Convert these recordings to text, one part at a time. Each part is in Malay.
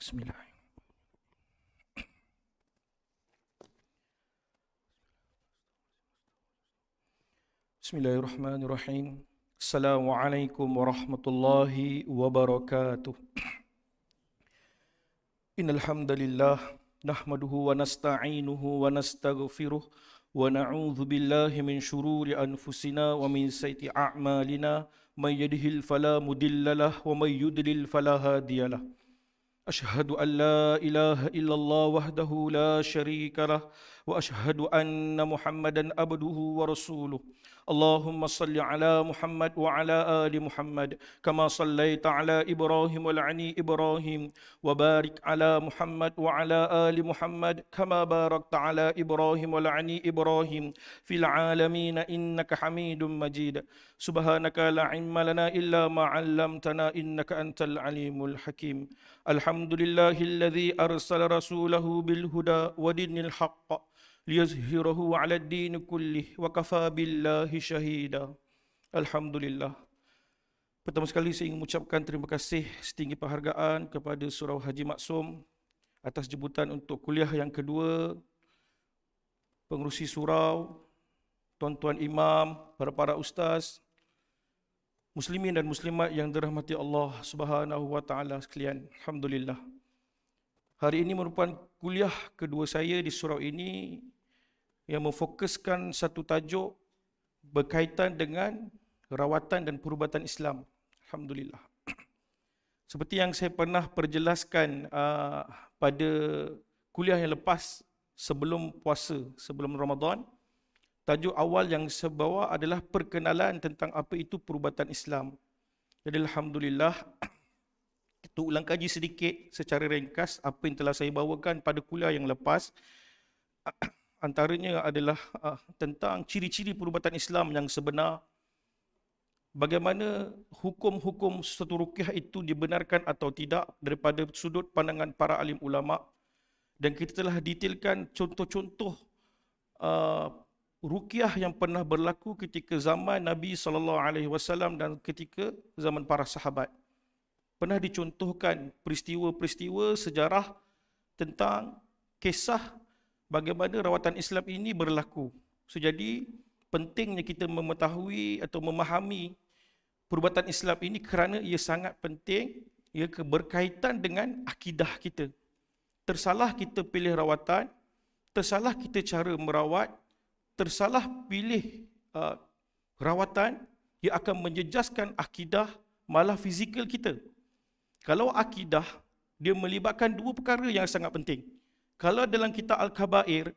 Bismillah. Bismillahirrahmanirrahim. Assalamualaikum warahmatullahi wabarakatuh. Innal hamdalillah nahmaduhu wa nasta'inuhu wa nastaghfiruh wa na'udzu billahi min shururi anfusina wa min sayyi'ati a'malina may yahdihillahu fala mudilla lahu wa may yudlil fala hadiyalah. أشهد أن لا إله إلا الله وحده لا شريك له واشهد ان محمدا عبده ورسوله اللهم صل على محمد وعلى ال محمد كما صليت على ابراهيم والعني ابراهيم وبارك على محمد وعلى ال محمد كما باركت على ابراهيم والعني ابراهيم في العالمين انك حميد مجيد سبحانك لا علم لنا الا ما علمتنا انك انت العليم الحكيم الحمد لله الذي ارسل رسوله بالهدى ودين الحق liyuzhirahu ala ad-din kullih wa kafa billahi shahida. Alhamdulillah. Pertama sekali saya ingin mengucapkan terima kasih setinggi penghargaan kepada Surau Haji Maksum atas jemputan untuk kuliah yang kedua pengerusi surau, tuan-tuan imam, para para ustaz, muslimin dan muslimat yang dirahmati Allah Subhanahu wa taala sekalian. Alhamdulillah. Hari ini merupakan kuliah kedua saya di surau ini yang memfokuskan satu tajuk berkaitan dengan rawatan dan perubatan Islam. Alhamdulillah. Seperti yang saya pernah perjelaskan uh, pada kuliah yang lepas sebelum puasa, sebelum Ramadan, tajuk awal yang saya bawa adalah perkenalan tentang apa itu perubatan Islam. Jadi Alhamdulillah, Alhamdulillah, Kita ulang kaji sedikit secara ringkas apa yang telah saya bawakan pada kuliah yang lepas. Antaranya adalah ah, tentang ciri-ciri perubatan Islam yang sebenar. Bagaimana hukum-hukum satu rukyah itu dibenarkan atau tidak daripada sudut pandangan para alim ulama dan kita telah detailkan contoh-contoh uh, rukyah yang pernah berlaku ketika zaman Nabi sallallahu alaihi wasallam dan ketika zaman para sahabat pernah dicontohkan peristiwa-peristiwa sejarah tentang kisah bagaimana rawatan Islam ini berlaku. Sejadi pentingnya kita mengetahui atau memahami perubatan Islam ini kerana ia sangat penting ia berkaitan dengan akidah kita. Tersalah kita pilih rawatan, tersalah kita cara merawat, tersalah pilih uh, rawatan ia akan menjejaskan akidah malah fizikal kita. Kalau akidah, dia melibatkan dua perkara yang sangat penting. Kalau dalam kitab Al-Kabair,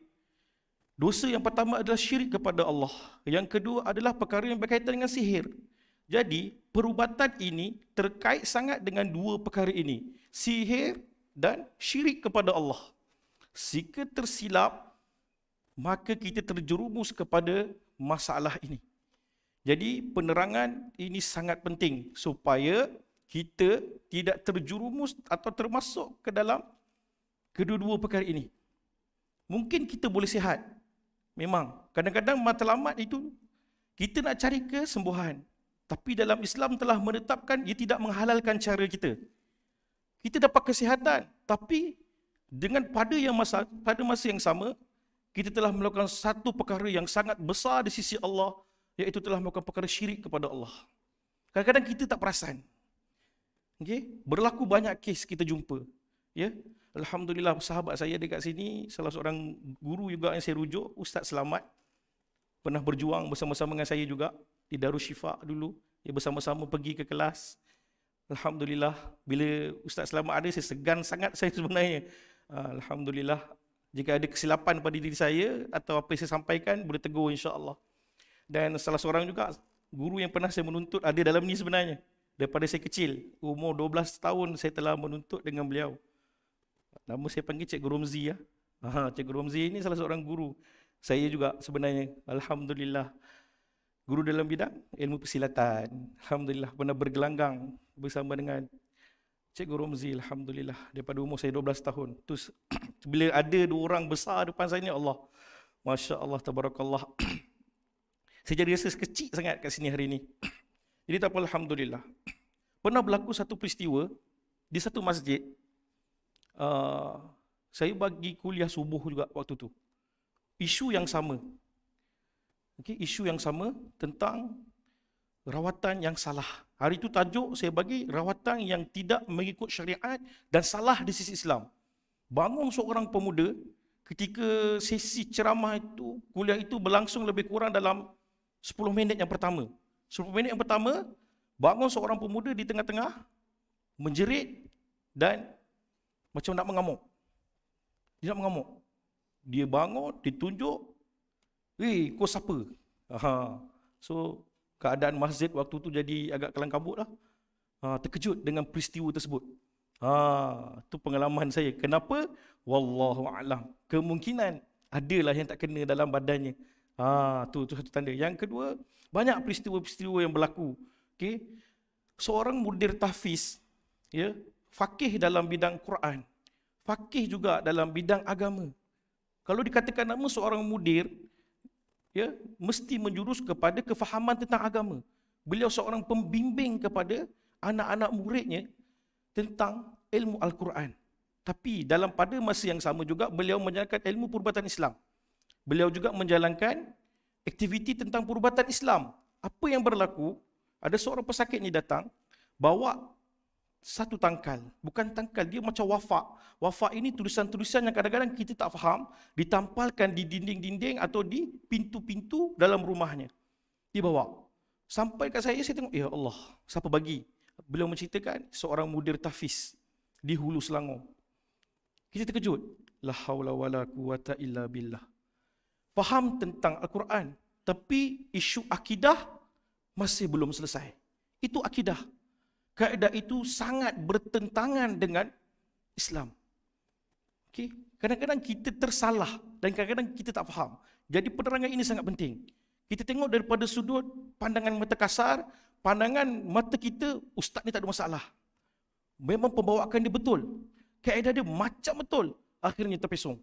dosa yang pertama adalah syirik kepada Allah. Yang kedua adalah perkara yang berkaitan dengan sihir. Jadi, perubatan ini terkait sangat dengan dua perkara ini. Sihir dan syirik kepada Allah. Jika tersilap, maka kita terjerumus kepada masalah ini. Jadi, penerangan ini sangat penting supaya kita tidak terjerumus atau termasuk ke dalam kedua-dua perkara ini. Mungkin kita boleh sihat. Memang. Kadang-kadang matlamat itu, kita nak cari kesembuhan. Tapi dalam Islam telah menetapkan ia tidak menghalalkan cara kita. Kita dapat kesihatan. Tapi dengan pada yang masa pada masa yang sama kita telah melakukan satu perkara yang sangat besar di sisi Allah iaitu telah melakukan perkara syirik kepada Allah. Kadang-kadang kita tak perasan. Okey, berlaku banyak kes kita jumpa. Ya. Alhamdulillah sahabat saya dekat sini salah seorang guru juga yang saya rujuk, Ustaz Selamat pernah berjuang bersama-sama dengan saya juga di Darul Syifa dulu. Ya bersama-sama pergi ke kelas. Alhamdulillah bila Ustaz Selamat ada saya segan sangat saya sebenarnya. Ah, Alhamdulillah jika ada kesilapan pada diri saya atau apa yang saya sampaikan boleh tegur insya-Allah. Dan salah seorang juga guru yang pernah saya menuntut ada dalam ni sebenarnya daripada saya kecil. Umur 12 tahun saya telah menuntut dengan beliau. Nama saya panggil Cikgu Romzi. Ya. Ha, Cik Guru Romzi ini salah seorang guru. Saya juga sebenarnya. Alhamdulillah. Guru dalam bidang ilmu persilatan. Alhamdulillah pernah bergelanggang bersama dengan Cik Guru Romzi. Alhamdulillah. Daripada umur saya 12 tahun. Terus bila ada dua orang besar depan saya ni Allah. Masya Allah. Tabarakallah. saya jadi rasa kecil sangat kat sini hari ini. Jadi tak apa, Alhamdulillah. Pernah berlaku satu peristiwa di satu masjid. Uh, saya bagi kuliah subuh juga waktu tu. Isu yang sama. Okay, isu yang sama tentang rawatan yang salah. Hari itu tajuk saya bagi rawatan yang tidak mengikut syariat dan salah di sisi Islam. Bangun seorang pemuda ketika sesi ceramah itu, kuliah itu berlangsung lebih kurang dalam 10 minit yang pertama. 10 minit yang pertama, bangun seorang pemuda di tengah-tengah, menjerit dan macam nak mengamuk. Dia nak mengamuk. Dia bangun, ditunjuk, eh, kau siapa? Aha. So, keadaan masjid waktu tu jadi agak kelang kabut lah. Ha, terkejut dengan peristiwa tersebut. Ha, tu pengalaman saya. Kenapa? Wallahu a'lam. Kemungkinan adalah yang tak kena dalam badannya. Ha, tu, tu satu tanda. Yang kedua, banyak peristiwa-peristiwa yang berlaku. Okay. Seorang mudir tahfiz, ya, fakih dalam bidang Quran, fakih juga dalam bidang agama. Kalau dikatakan nama seorang mudir, ya, mesti menjurus kepada kefahaman tentang agama. Beliau seorang pembimbing kepada anak-anak muridnya tentang ilmu Al-Quran. Tapi dalam pada masa yang sama juga, beliau menjalankan ilmu perubatan Islam beliau juga menjalankan aktiviti tentang perubatan Islam. Apa yang berlaku, ada seorang pesakit ni datang, bawa satu tangkal. Bukan tangkal, dia macam wafak. Wafak ini tulisan-tulisan yang kadang-kadang kita tak faham, ditampalkan di dinding-dinding atau di pintu-pintu dalam rumahnya. Dia bawa. Sampai kat saya, saya tengok, ya Allah, siapa bagi? Beliau menceritakan seorang mudir tafis di Hulu Selangor. Kita terkejut. La wa wala quwata illa billah faham tentang Al-Quran tapi isu akidah masih belum selesai. Itu akidah. Kaedah itu sangat bertentangan dengan Islam. Okey, kadang-kadang kita tersalah dan kadang-kadang kita tak faham. Jadi penerangan ini sangat penting. Kita tengok daripada sudut pandangan mata kasar, pandangan mata kita ustaz ni tak ada masalah. Memang pembawakan dia betul. Kaedah dia macam betul akhirnya terpesong.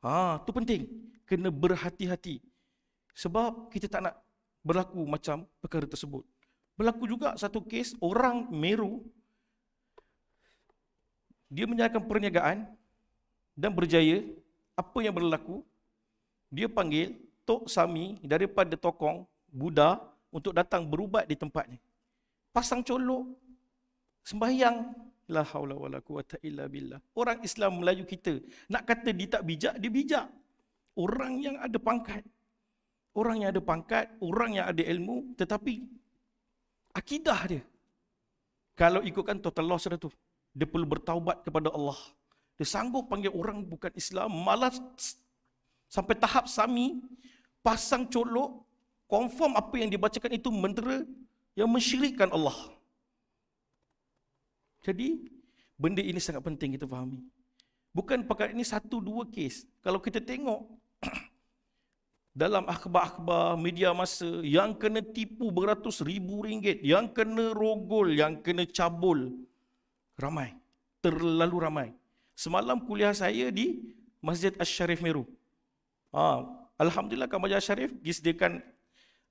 Ha, tu penting kena berhati-hati sebab kita tak nak berlaku macam perkara tersebut. Berlaku juga satu kes orang Meru dia menjalankan perniagaan dan berjaya. Apa yang berlaku? Dia panggil Tok Sami daripada Tokong Buddha untuk datang berubat di tempatnya. Pasang colok sembahyang la haula wala quwata illa billah. Orang Islam Melayu kita nak kata dia tak bijak, dia bijak orang yang ada pangkat. Orang yang ada pangkat, orang yang ada ilmu, tetapi akidah dia. Kalau ikutkan total loss dia tu, dia perlu bertaubat kepada Allah. Dia sanggup panggil orang bukan Islam, malas sampai tahap sami, pasang colok, confirm apa yang dibacakan itu mentera yang mensyirikan Allah. Jadi, benda ini sangat penting kita fahami. Bukan perkara ini satu dua kes. Kalau kita tengok dalam akhbar-akhbar media masa yang kena tipu beratus ribu ringgit, yang kena rogol, yang kena cabul. Ramai. Terlalu ramai. Semalam kuliah saya di Masjid Ash-Sharif Meru. Ha, Alhamdulillah Kamaja Ash-Sharif disediakan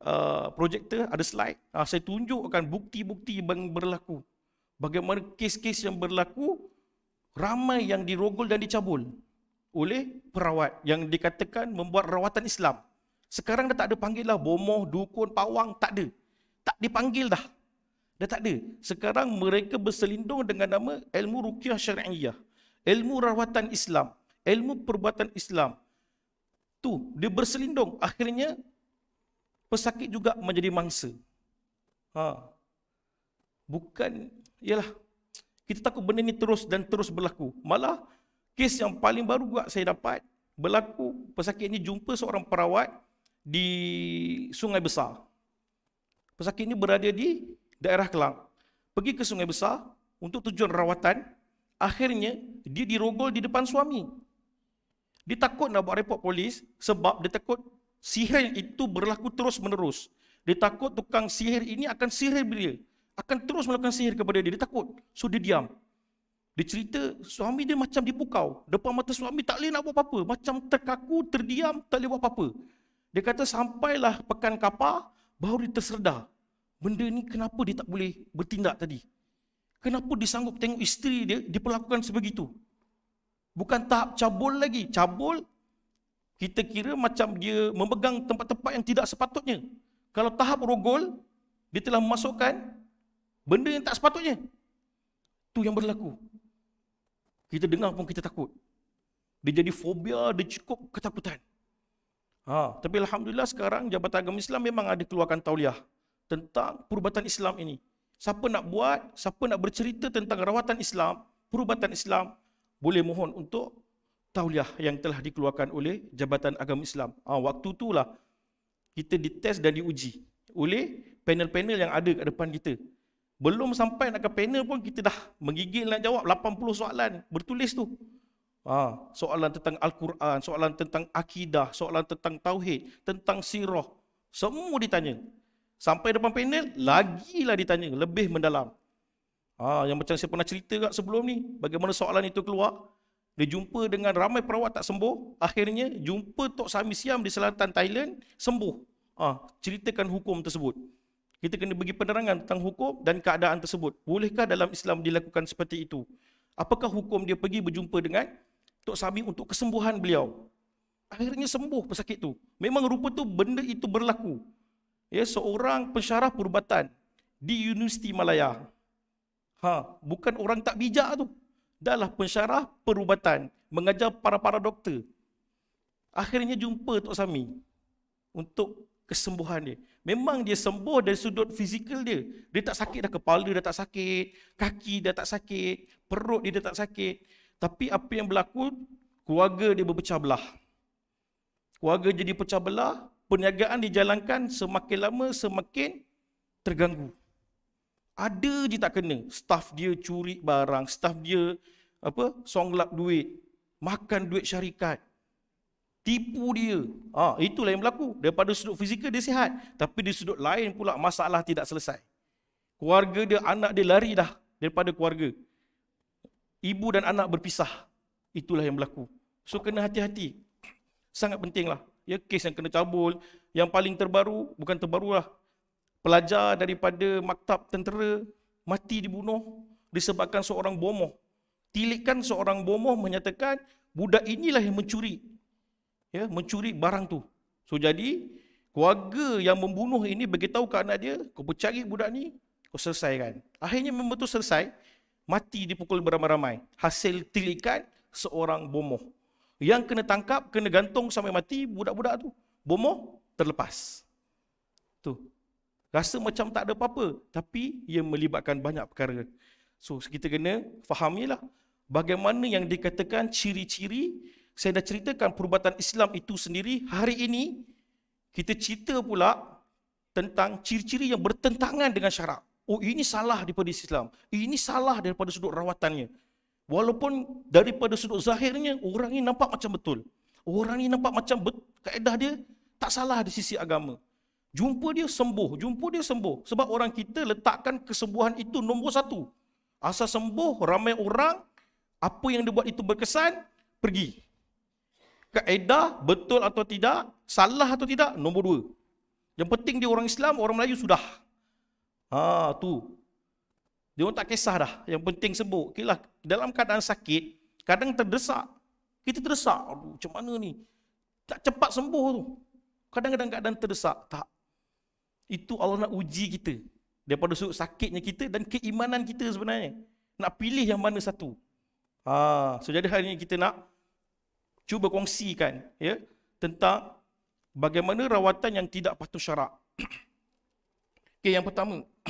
uh, projektor, ada slide. Ha, saya tunjukkan bukti-bukti yang berlaku. Bagaimana kes-kes yang berlaku, ramai yang dirogol dan dicabul oleh perawat yang dikatakan membuat rawatan Islam. Sekarang dah tak ada panggil lah bomoh, dukun, pawang, tak ada. Tak dipanggil dah. Dah tak ada. Sekarang mereka berselindung dengan nama ilmu rukiah syariah. Ilmu rawatan Islam. Ilmu perbuatan Islam. Tu, dia berselindung. Akhirnya, pesakit juga menjadi mangsa. Ha. Bukan, ialah. Kita takut benda ni terus dan terus berlaku. Malah, kes yang paling baru juga saya dapat berlaku pesakit ini jumpa seorang perawat di Sungai Besar. Pesakit ini berada di daerah Kelang. Pergi ke Sungai Besar untuk tujuan rawatan. Akhirnya dia dirogol di depan suami. Dia takut nak buat repot polis sebab dia takut sihir itu berlaku terus menerus. Dia takut tukang sihir ini akan sihir dia. Akan terus melakukan sihir kepada dia. Dia takut. So dia diam. Dia cerita suami dia macam dipukau. Depan mata suami tak boleh nak buat apa-apa. Macam terkaku, terdiam, tak boleh buat apa-apa. Dia kata sampailah pekan kapal, baru dia terserdar. Benda ni kenapa dia tak boleh bertindak tadi? Kenapa dia sanggup tengok isteri dia diperlakukan sebegitu? Bukan tahap cabul lagi. Cabul, kita kira macam dia memegang tempat-tempat yang tidak sepatutnya. Kalau tahap rogol, dia telah memasukkan benda yang tak sepatutnya. Itu yang berlaku. Kita dengar pun kita takut. Dia jadi fobia, dia cukup ketakutan. Ha, tapi Alhamdulillah sekarang Jabatan Agama Islam memang ada keluarkan tauliah tentang perubatan Islam ini. Siapa nak buat, siapa nak bercerita tentang rawatan Islam, perubatan Islam, boleh mohon untuk tauliah yang telah dikeluarkan oleh Jabatan Agama Islam. Ha, waktu itulah kita dites dan diuji oleh panel-panel yang ada kat depan kita. Belum sampai nak ke panel pun kita dah menggigil nak jawab 80 soalan bertulis tu. Ha, soalan tentang Al-Quran, soalan tentang akidah, soalan tentang tauhid, tentang sirah. Semua ditanya. Sampai depan panel, lagilah ditanya. Lebih mendalam. Ha, yang macam saya pernah cerita kat sebelum ni, bagaimana soalan itu keluar. Dia jumpa dengan ramai perawat tak sembuh. Akhirnya, jumpa Tok Sami Siam di selatan Thailand, sembuh. Ha, ceritakan hukum tersebut kita kena bagi penerangan tentang hukum dan keadaan tersebut. Bolehkah dalam Islam dilakukan seperti itu? Apakah hukum dia pergi berjumpa dengan Tok Sami untuk kesembuhan beliau? Akhirnya sembuh pesakit itu. Memang rupa tu benda itu berlaku. Ya, seorang pensyarah perubatan di Universiti Malaya. Ha, bukan orang tak bijak tu. Dahlah pensyarah perubatan mengajar para-para doktor. Akhirnya jumpa Tok Sami untuk kesembuhan dia. Memang dia sembuh dari sudut fizikal dia. Dia tak sakit dah kepala dia dah tak sakit, kaki dia tak sakit, perut dia, dia tak sakit. Tapi apa yang berlaku? Keluarga dia berpecah belah. Keluarga jadi pecah belah, perniagaan dijalankan semakin lama semakin terganggu. Ada je tak kena. Staff dia curi barang, staff dia apa? Songlap duit, makan duit syarikat tipu dia. Ha, itulah yang berlaku. Daripada sudut fizikal dia sihat. Tapi di sudut lain pula masalah tidak selesai. Keluarga dia, anak dia lari dah daripada keluarga. Ibu dan anak berpisah. Itulah yang berlaku. So kena hati-hati. Sangat pentinglah. Ya, kes yang kena cabul. Yang paling terbaru, bukan terbaru lah Pelajar daripada maktab tentera mati dibunuh disebabkan seorang bomoh. Tilikan seorang bomoh menyatakan budak inilah yang mencuri ya mencuri barang tu so jadi keluarga yang membunuh ini beritahu ke anak dia kau percari budak ni kau selesaikan akhirnya memang tu selesai mati dipukul beramai-ramai hasil tilikan seorang bomoh yang kena tangkap kena gantung sampai mati budak-budak tu bomoh terlepas tu rasa macam tak ada apa-apa tapi ia melibatkan banyak perkara so kita kena fahamilah bagaimana yang dikatakan ciri-ciri saya dah ceritakan perubatan Islam itu sendiri, hari ini kita cerita pula tentang ciri-ciri yang bertentangan dengan syarak. Oh ini salah daripada Islam. Ini salah daripada sudut rawatannya. Walaupun daripada sudut zahirnya orang ini nampak macam betul. Orang ini nampak macam bet- kaedah dia tak salah di sisi agama. Jumpa dia sembuh, jumpa dia sembuh. Sebab orang kita letakkan kesembuhan itu nombor satu. Asal sembuh, ramai orang, apa yang dia buat itu berkesan, pergi kaedah betul atau tidak, salah atau tidak, nombor dua. Yang penting dia orang Islam, orang Melayu sudah. Ha, tu. Dia orang tak kisah dah. Yang penting sembuh. Okay lah, dalam keadaan sakit, kadang terdesak. Kita terdesak. Aduh, macam mana ni? Tak cepat sembuh tu. Kadang-kadang keadaan terdesak. Tak. Itu Allah nak uji kita. Daripada sudut sakitnya kita dan keimanan kita sebenarnya. Nak pilih yang mana satu. Ha, so jadi hari ini kita nak cuba kongsikan ya tentang bagaimana rawatan yang tidak patuh syarak. Okey, yang pertama.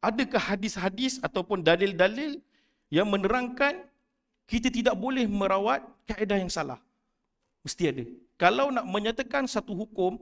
Adakah hadis-hadis ataupun dalil-dalil yang menerangkan kita tidak boleh merawat kaedah yang salah? Mesti ada. Kalau nak menyatakan satu hukum,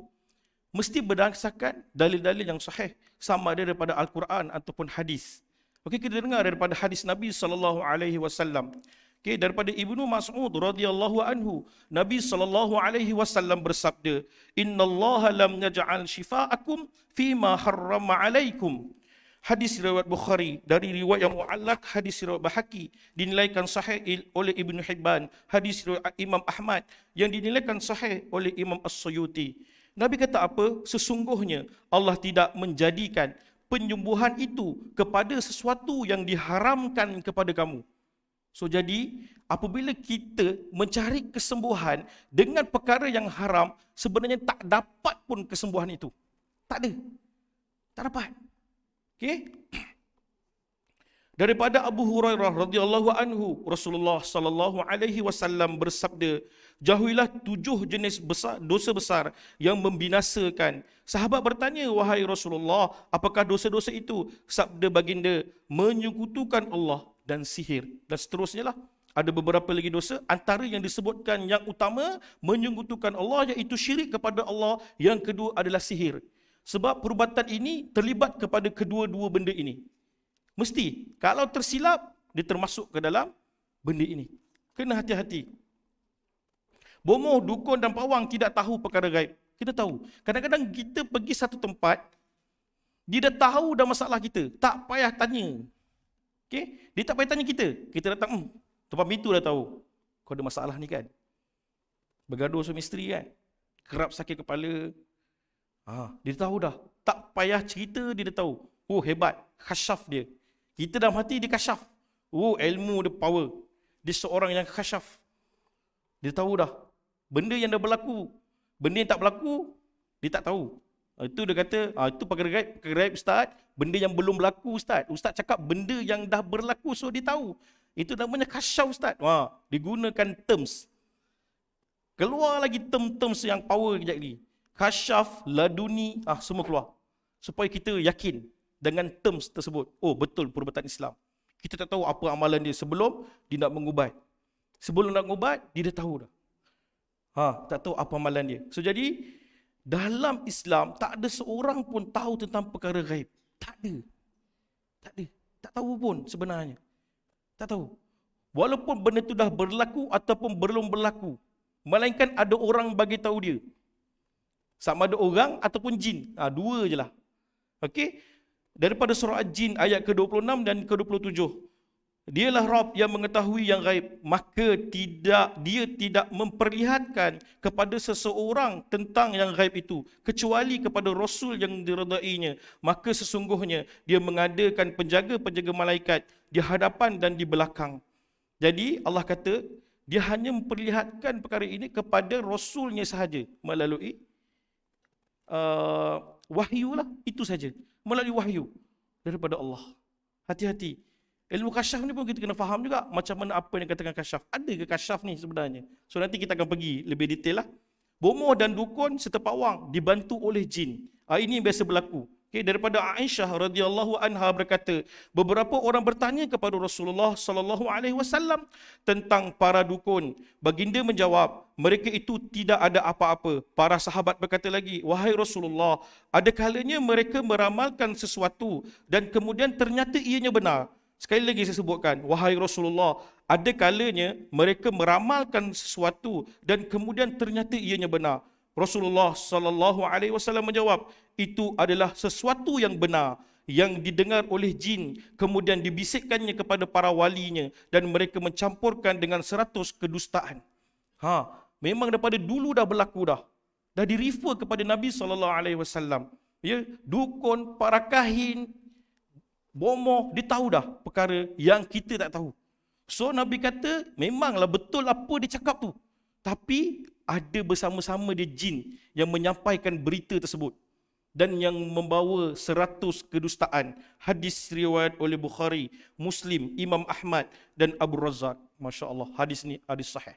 mesti berdasarkan dalil-dalil yang sahih sama ada daripada Al-Quran ataupun hadis. Okey, kita dengar daripada hadis Nabi sallallahu alaihi wasallam. Okay, daripada Ibnu Mas'ud radhiyallahu anhu, Nabi sallallahu alaihi wasallam bersabda, "Inna Allah lam yaj'al shifa'akum fi ma harrama 'alaikum." Hadis riwayat Bukhari dari riwayat yang mu'allak hadis riwayat Bahaki dinilaikan sahih oleh Ibnu Hibban, hadis riwayat Imam Ahmad yang dinilaikan sahih oleh Imam As-Suyuti. Nabi kata apa? Sesungguhnya Allah tidak menjadikan penyembuhan itu kepada sesuatu yang diharamkan kepada kamu. So jadi apabila kita mencari kesembuhan dengan perkara yang haram, sebenarnya tak dapat pun kesembuhan itu. Tak ada. Tak dapat. Okey. Daripada Abu Hurairah radhiyallahu anhu, Rasulullah sallallahu alaihi wasallam bersabda, "Jauhilah tujuh jenis besar dosa besar yang membinasakan." Sahabat bertanya, "Wahai Rasulullah, apakah dosa-dosa itu?" Sabda baginda, "Menyekutukan Allah, dan sihir dan seterusnya lah ada beberapa lagi dosa antara yang disebutkan yang utama menyungutukan Allah iaitu syirik kepada Allah yang kedua adalah sihir sebab perubatan ini terlibat kepada kedua-dua benda ini mesti kalau tersilap dia termasuk ke dalam benda ini kena hati-hati bomoh dukun dan pawang tidak tahu perkara gaib kita tahu kadang-kadang kita pergi satu tempat dia dah tahu dah masalah kita tak payah tanya okey dia tak payah tanya kita. Kita datang, hmm, tempat pintu dah tahu. Kau ada masalah ni kan? Bergaduh suami isteri kan? Kerap sakit kepala. Ah, dia tahu dah. Tak payah cerita, dia dah tahu. Oh, hebat. Kasyaf dia. Kita dalam hati, dia kasyaf. Oh, ilmu dia power. Dia seorang yang kasyaf. Dia tahu dah. Benda yang dah berlaku. Benda yang tak berlaku, dia tak tahu. Ah, itu dia kata, ah, itu pakai gaib, gaib Ustaz, benda yang belum berlaku Ustaz. Ustaz cakap benda yang dah berlaku so dia tahu. Itu namanya kasyau Ustaz. Ha, digunakan terms. Keluar lagi term-terms yang power kejap ni. Kasyaf, laduni, ah semua keluar. Supaya kita yakin dengan terms tersebut. Oh betul perubatan Islam. Kita tak tahu apa amalan dia sebelum dia nak mengubat. Sebelum nak mengubat, dia dah tahu dah. Ha, tak tahu apa amalan dia. So jadi, dalam Islam tak ada seorang pun tahu tentang perkara gaib. Tak ada. Tak ada. Tak tahu pun sebenarnya. Tak tahu. Walaupun benda itu dah berlaku ataupun belum berlaku. Melainkan ada orang bagi tahu dia. Sama ada orang ataupun jin. Ha, dua je lah. Okey. Daripada surah jin ayat ke-26 dan ke-27. Dialah Rob yang mengetahui yang gaib. Maka tidak dia tidak memperlihatkan kepada seseorang tentang yang gaib itu. Kecuali kepada Rasul yang diredainya. Maka sesungguhnya dia mengadakan penjaga-penjaga malaikat di hadapan dan di belakang. Jadi Allah kata, dia hanya memperlihatkan perkara ini kepada Rasulnya sahaja. Melalui uh, wahyu lah. Itu saja. Melalui wahyu daripada Allah. Hati-hati. Ilmu kasyaf ni pun kita kena faham juga macam mana apa yang dikatakan kasyaf. Ada ke kasyaf ni sebenarnya? So nanti kita akan pergi lebih detail lah. Bomoh dan dukun serta pawang dibantu oleh jin. Ha, ini yang biasa berlaku. Okay, daripada Aisyah radhiyallahu anha berkata, beberapa orang bertanya kepada Rasulullah sallallahu alaihi wasallam tentang para dukun. Baginda menjawab, mereka itu tidak ada apa-apa. Para sahabat berkata lagi, wahai Rasulullah, ada kalanya mereka meramalkan sesuatu dan kemudian ternyata ianya benar. Sekali lagi saya sebutkan, wahai Rasulullah, ada kalanya mereka meramalkan sesuatu dan kemudian ternyata ianya benar. Rasulullah sallallahu alaihi wasallam menjawab, itu adalah sesuatu yang benar yang didengar oleh jin kemudian dibisikkannya kepada para walinya dan mereka mencampurkan dengan seratus kedustaan. Ha, memang daripada dulu dah berlaku dah. Dah di refer kepada Nabi sallallahu alaihi wasallam. Ya, dukun, para kahin, bomoh, dia tahu dah perkara yang kita tak tahu. So Nabi kata, memanglah betul apa dia cakap tu. Tapi ada bersama-sama dia jin yang menyampaikan berita tersebut dan yang membawa seratus kedustaan hadis riwayat oleh Bukhari, Muslim, Imam Ahmad dan Abu Razak. Masya Allah, hadis ni hadis sahih.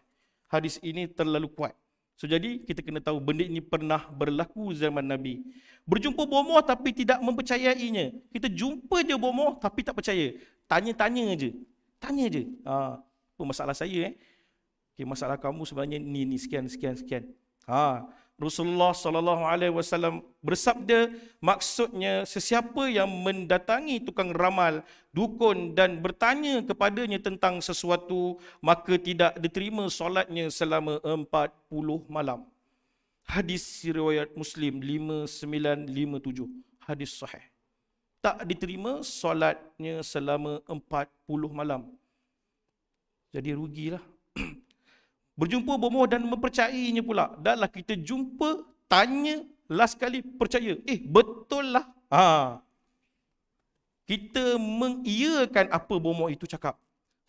Hadis ini terlalu kuat. So jadi kita kena tahu benda ini pernah berlaku zaman Nabi. Berjumpa bomoh tapi tidak mempercayainya. Kita jumpa je bomoh tapi tak percaya. Tanya-tanya aja, Tanya aja. Ha, apa masalah saya eh? Okay, masalah kamu sebenarnya ni ni sekian sekian sekian. Ha. Rasulullah sallallahu alaihi wasallam bersabda maksudnya sesiapa yang mendatangi tukang ramal dukun dan bertanya kepadanya tentang sesuatu maka tidak diterima solatnya selama 40 malam. Hadis riwayat Muslim 5957. Hadis sahih. Tak diterima solatnya selama 40 malam. Jadi rugilah. Berjumpa bomoh dan mempercayainya pula. Dahlah kita jumpa, tanya, last kali percaya. Eh, betul lah. Ha. Kita mengiyakan apa bomoh itu cakap.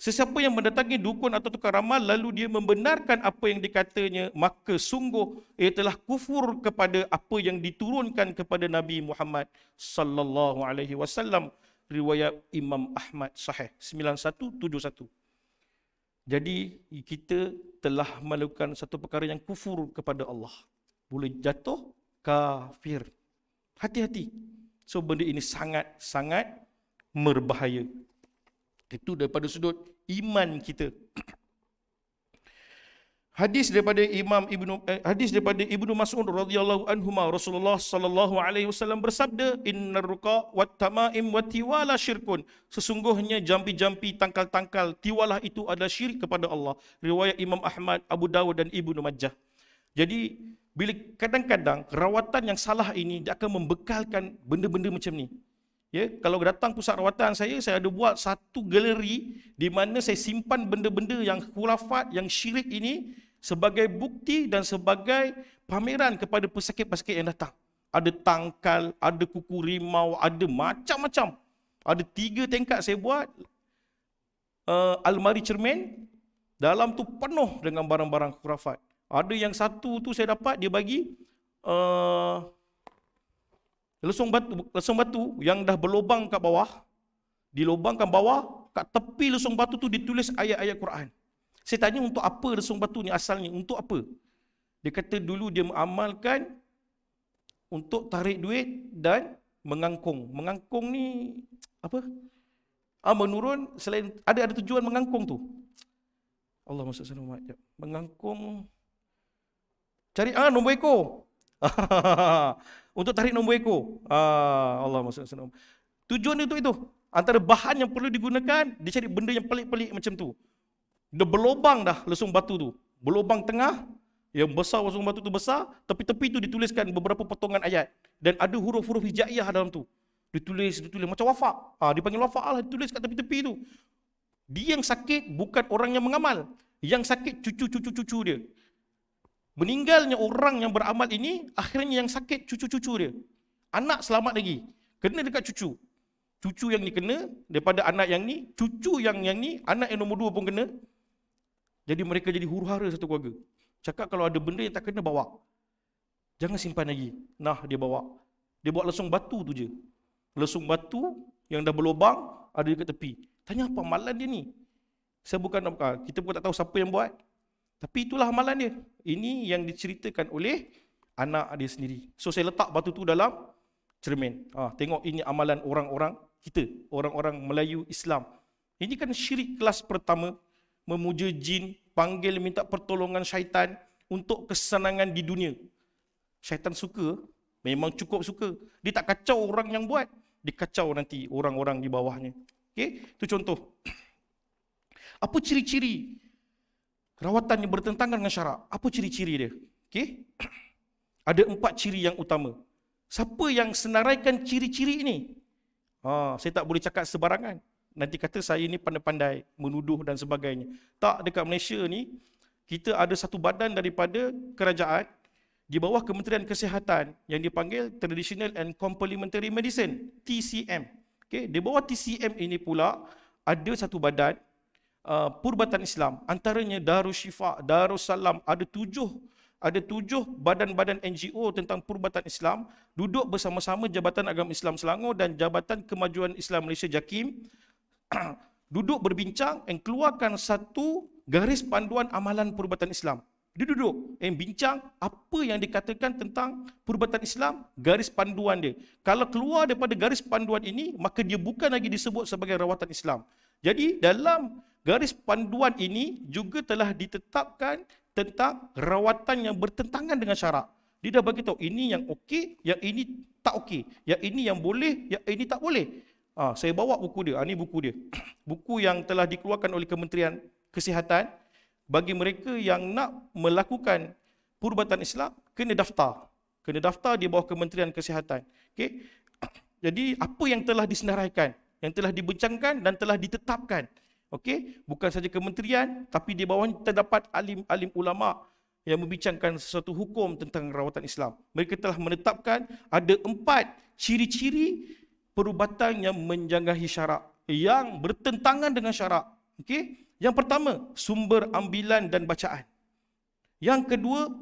Sesiapa yang mendatangi dukun atau tukar ramal lalu dia membenarkan apa yang dikatanya, maka sungguh ia telah kufur kepada apa yang diturunkan kepada Nabi Muhammad sallallahu alaihi wasallam riwayat Imam Ahmad sahih 9171. Jadi kita telah melakukan satu perkara yang kufur kepada Allah. Boleh jatuh kafir. Hati-hati. So benda ini sangat-sangat berbahaya. Itu daripada sudut iman kita. Hadis daripada Imam Ibnu eh, hadis daripada Ibnu Mas'ud radhiyallahu anhu Rasulullah sallallahu alaihi wasallam bersabda innar ruqa wat tamaim wat tiwala syirkun sesungguhnya jampi-jampi tangkal-tangkal tiwalah itu adalah syirik kepada Allah riwayat Imam Ahmad Abu Dawud dan Ibnu Majah jadi bila kadang-kadang rawatan yang salah ini dia akan membekalkan benda-benda macam ni Ya, kalau datang pusat rawatan saya, saya ada buat satu galeri di mana saya simpan benda-benda yang khurafat, yang syirik ini sebagai bukti dan sebagai pameran kepada pesakit-pesakit yang datang. Ada tangkal, ada kuku rimau, ada macam-macam. Ada tiga tingkat saya buat uh, almari cermin dalam tu penuh dengan barang-barang khurafat. Ada yang satu tu saya dapat dia bagi uh, Lesung batu, lesung batu yang dah berlubang kat bawah, dilubangkan bawah, kat tepi lesung batu tu ditulis ayat-ayat Quran. Saya tanya untuk apa lesung batu ni asalnya? Untuk apa? Dia kata dulu dia mengamalkan untuk tarik duit dan mengangkung. Mengangkung ni apa? Ah menurun selain ada ada tujuan mengangkung tu. Allah masuk sana umat. Mengangkung cari ah nombor ekor. untuk tarik nombor ekor. Ah, Allah maksud senang. Tujuan dia untuk itu. Antara bahan yang perlu digunakan, dia cari benda yang pelik-pelik macam tu. Dia berlobang dah lesung batu tu. Berlobang tengah, yang besar lesung batu tu besar, tepi-tepi tu dituliskan beberapa potongan ayat. Dan ada huruf-huruf hijaiyah dalam tu. Ditulis, ditulis. Macam wafak. Ah, ha, dipanggil wafak lah, ditulis kat tepi-tepi tu. Dia yang sakit bukan orang yang mengamal. Yang sakit cucu-cucu-cucu dia. Meninggalnya orang yang beramal ini, akhirnya yang sakit cucu-cucu dia. Anak selamat lagi. Kena dekat cucu. Cucu yang ni kena daripada anak yang ni. Cucu yang yang ni, anak yang nombor dua pun kena. Jadi mereka jadi huru-hara satu keluarga. Cakap kalau ada benda yang tak kena, bawa. Jangan simpan lagi. Nah, dia bawa. Dia buat lesung batu tu je. Lesung batu yang dah berlubang, ada dekat tepi. Tanya apa malam dia ni? Saya bukan nak Kita pun tak tahu siapa yang buat. Tapi itulah amalan dia. Ini yang diceritakan oleh anak dia sendiri. So saya letak batu tu dalam cermin. Ha, tengok ini amalan orang-orang kita, orang-orang Melayu Islam. Ini kan syirik kelas pertama, memuja jin, panggil minta pertolongan syaitan untuk kesenangan di dunia. Syaitan suka, memang cukup suka. Dia tak kacau orang yang buat, dia kacau nanti orang-orang di bawahnya. Okay, itu contoh. Apa ciri-ciri rawatan yang bertentangan dengan syarak. Apa ciri-ciri dia? Okey. Ada empat ciri yang utama. Siapa yang senaraikan ciri-ciri ini? Ha, saya tak boleh cakap sebarangan. Nanti kata saya ini pandai-pandai menuduh dan sebagainya. Tak dekat Malaysia ni kita ada satu badan daripada kerajaan di bawah Kementerian Kesihatan yang dipanggil Traditional and Complementary Medicine, TCM. Okey, di bawah TCM ini pula ada satu badan Uh, purbatan Islam antaranya Darus Syifa, Darussalam ada tujuh ada tujuh badan-badan NGO tentang perubatan Islam duduk bersama-sama Jabatan Agama Islam Selangor dan Jabatan Kemajuan Islam Malaysia JAKIM duduk berbincang dan keluarkan satu garis panduan amalan perubatan Islam. Dia duduk dan bincang apa yang dikatakan tentang perubatan Islam, garis panduan dia. Kalau keluar daripada garis panduan ini, maka dia bukan lagi disebut sebagai rawatan Islam. Jadi dalam garis panduan ini juga telah ditetapkan tentang rawatan yang bertentangan dengan syarak. Dia dah bagi tahu ini yang okey, yang ini tak okey, yang ini yang boleh, yang ini tak boleh. Ha, saya bawa buku dia, ha, ah, ini buku dia. Buku yang telah dikeluarkan oleh Kementerian Kesihatan bagi mereka yang nak melakukan perubatan Islam kena daftar. Kena daftar di bawah Kementerian Kesihatan. Okey. Jadi apa yang telah disenaraikan, yang telah dibincangkan dan telah ditetapkan Okey, bukan saja kementerian tapi di bawahnya terdapat alim-alim ulama yang membincangkan sesuatu hukum tentang rawatan Islam. Mereka telah menetapkan ada empat ciri-ciri perubatan yang menjangahi syarak yang bertentangan dengan syarak. Okey, yang pertama sumber ambilan dan bacaan. Yang kedua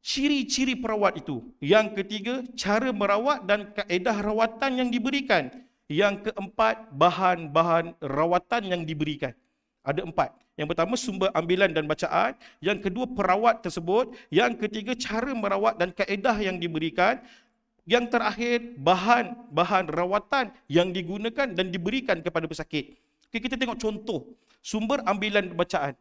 ciri-ciri perawat itu. Yang ketiga cara merawat dan kaedah rawatan yang diberikan. Yang keempat, bahan-bahan rawatan yang diberikan. Ada empat. Yang pertama, sumber ambilan dan bacaan. Yang kedua, perawat tersebut. Yang ketiga, cara merawat dan kaedah yang diberikan. Yang terakhir, bahan-bahan rawatan yang digunakan dan diberikan kepada pesakit. Okay, kita tengok contoh. Sumber ambilan dan bacaan.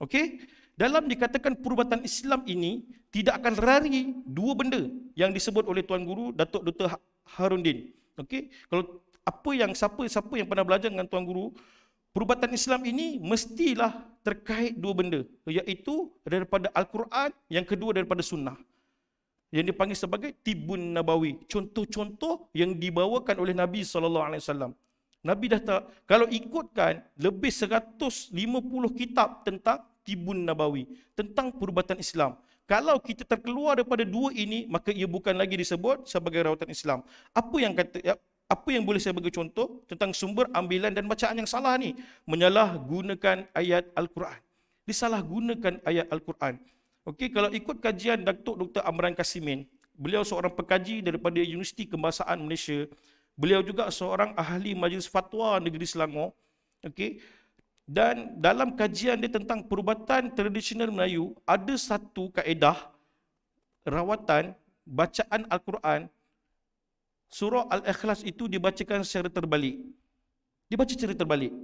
Okay? Dalam dikatakan perubatan Islam ini, tidak akan lari dua benda yang disebut oleh Tuan Guru, Datuk Dr. Ha- Harundin. Okey, kalau apa yang siapa-siapa yang pernah belajar dengan Tuan Guru, perubatan Islam ini mestilah terkait dua benda, iaitu daripada Al-Quran, yang kedua daripada Sunnah. Yang dipanggil sebagai Tibun Nabawi. Contoh-contoh yang dibawakan oleh Nabi Sallallahu Alaihi Wasallam. Nabi dah tak, kalau ikutkan lebih 150 kitab tentang Tibun Nabawi, tentang perubatan Islam. Kalau kita terkeluar daripada dua ini, maka ia bukan lagi disebut sebagai rawatan Islam. Apa yang kata, apa yang boleh saya bagi contoh tentang sumber ambilan dan bacaan yang salah ni? Menyalah gunakan ayat Al-Quran. Disalah gunakan ayat Al-Quran. Okey, kalau ikut kajian Datuk Dr. Amran Kasimin, beliau seorang pekaji daripada Universiti Kebangsaan Malaysia. Beliau juga seorang ahli Majlis Fatwa Negeri Selangor. Okey. Dan dalam kajian dia tentang perubatan tradisional Melayu, ada satu kaedah rawatan bacaan Al-Quran surah Al-Ikhlas itu dibacakan secara terbalik. Dibaca secara terbalik.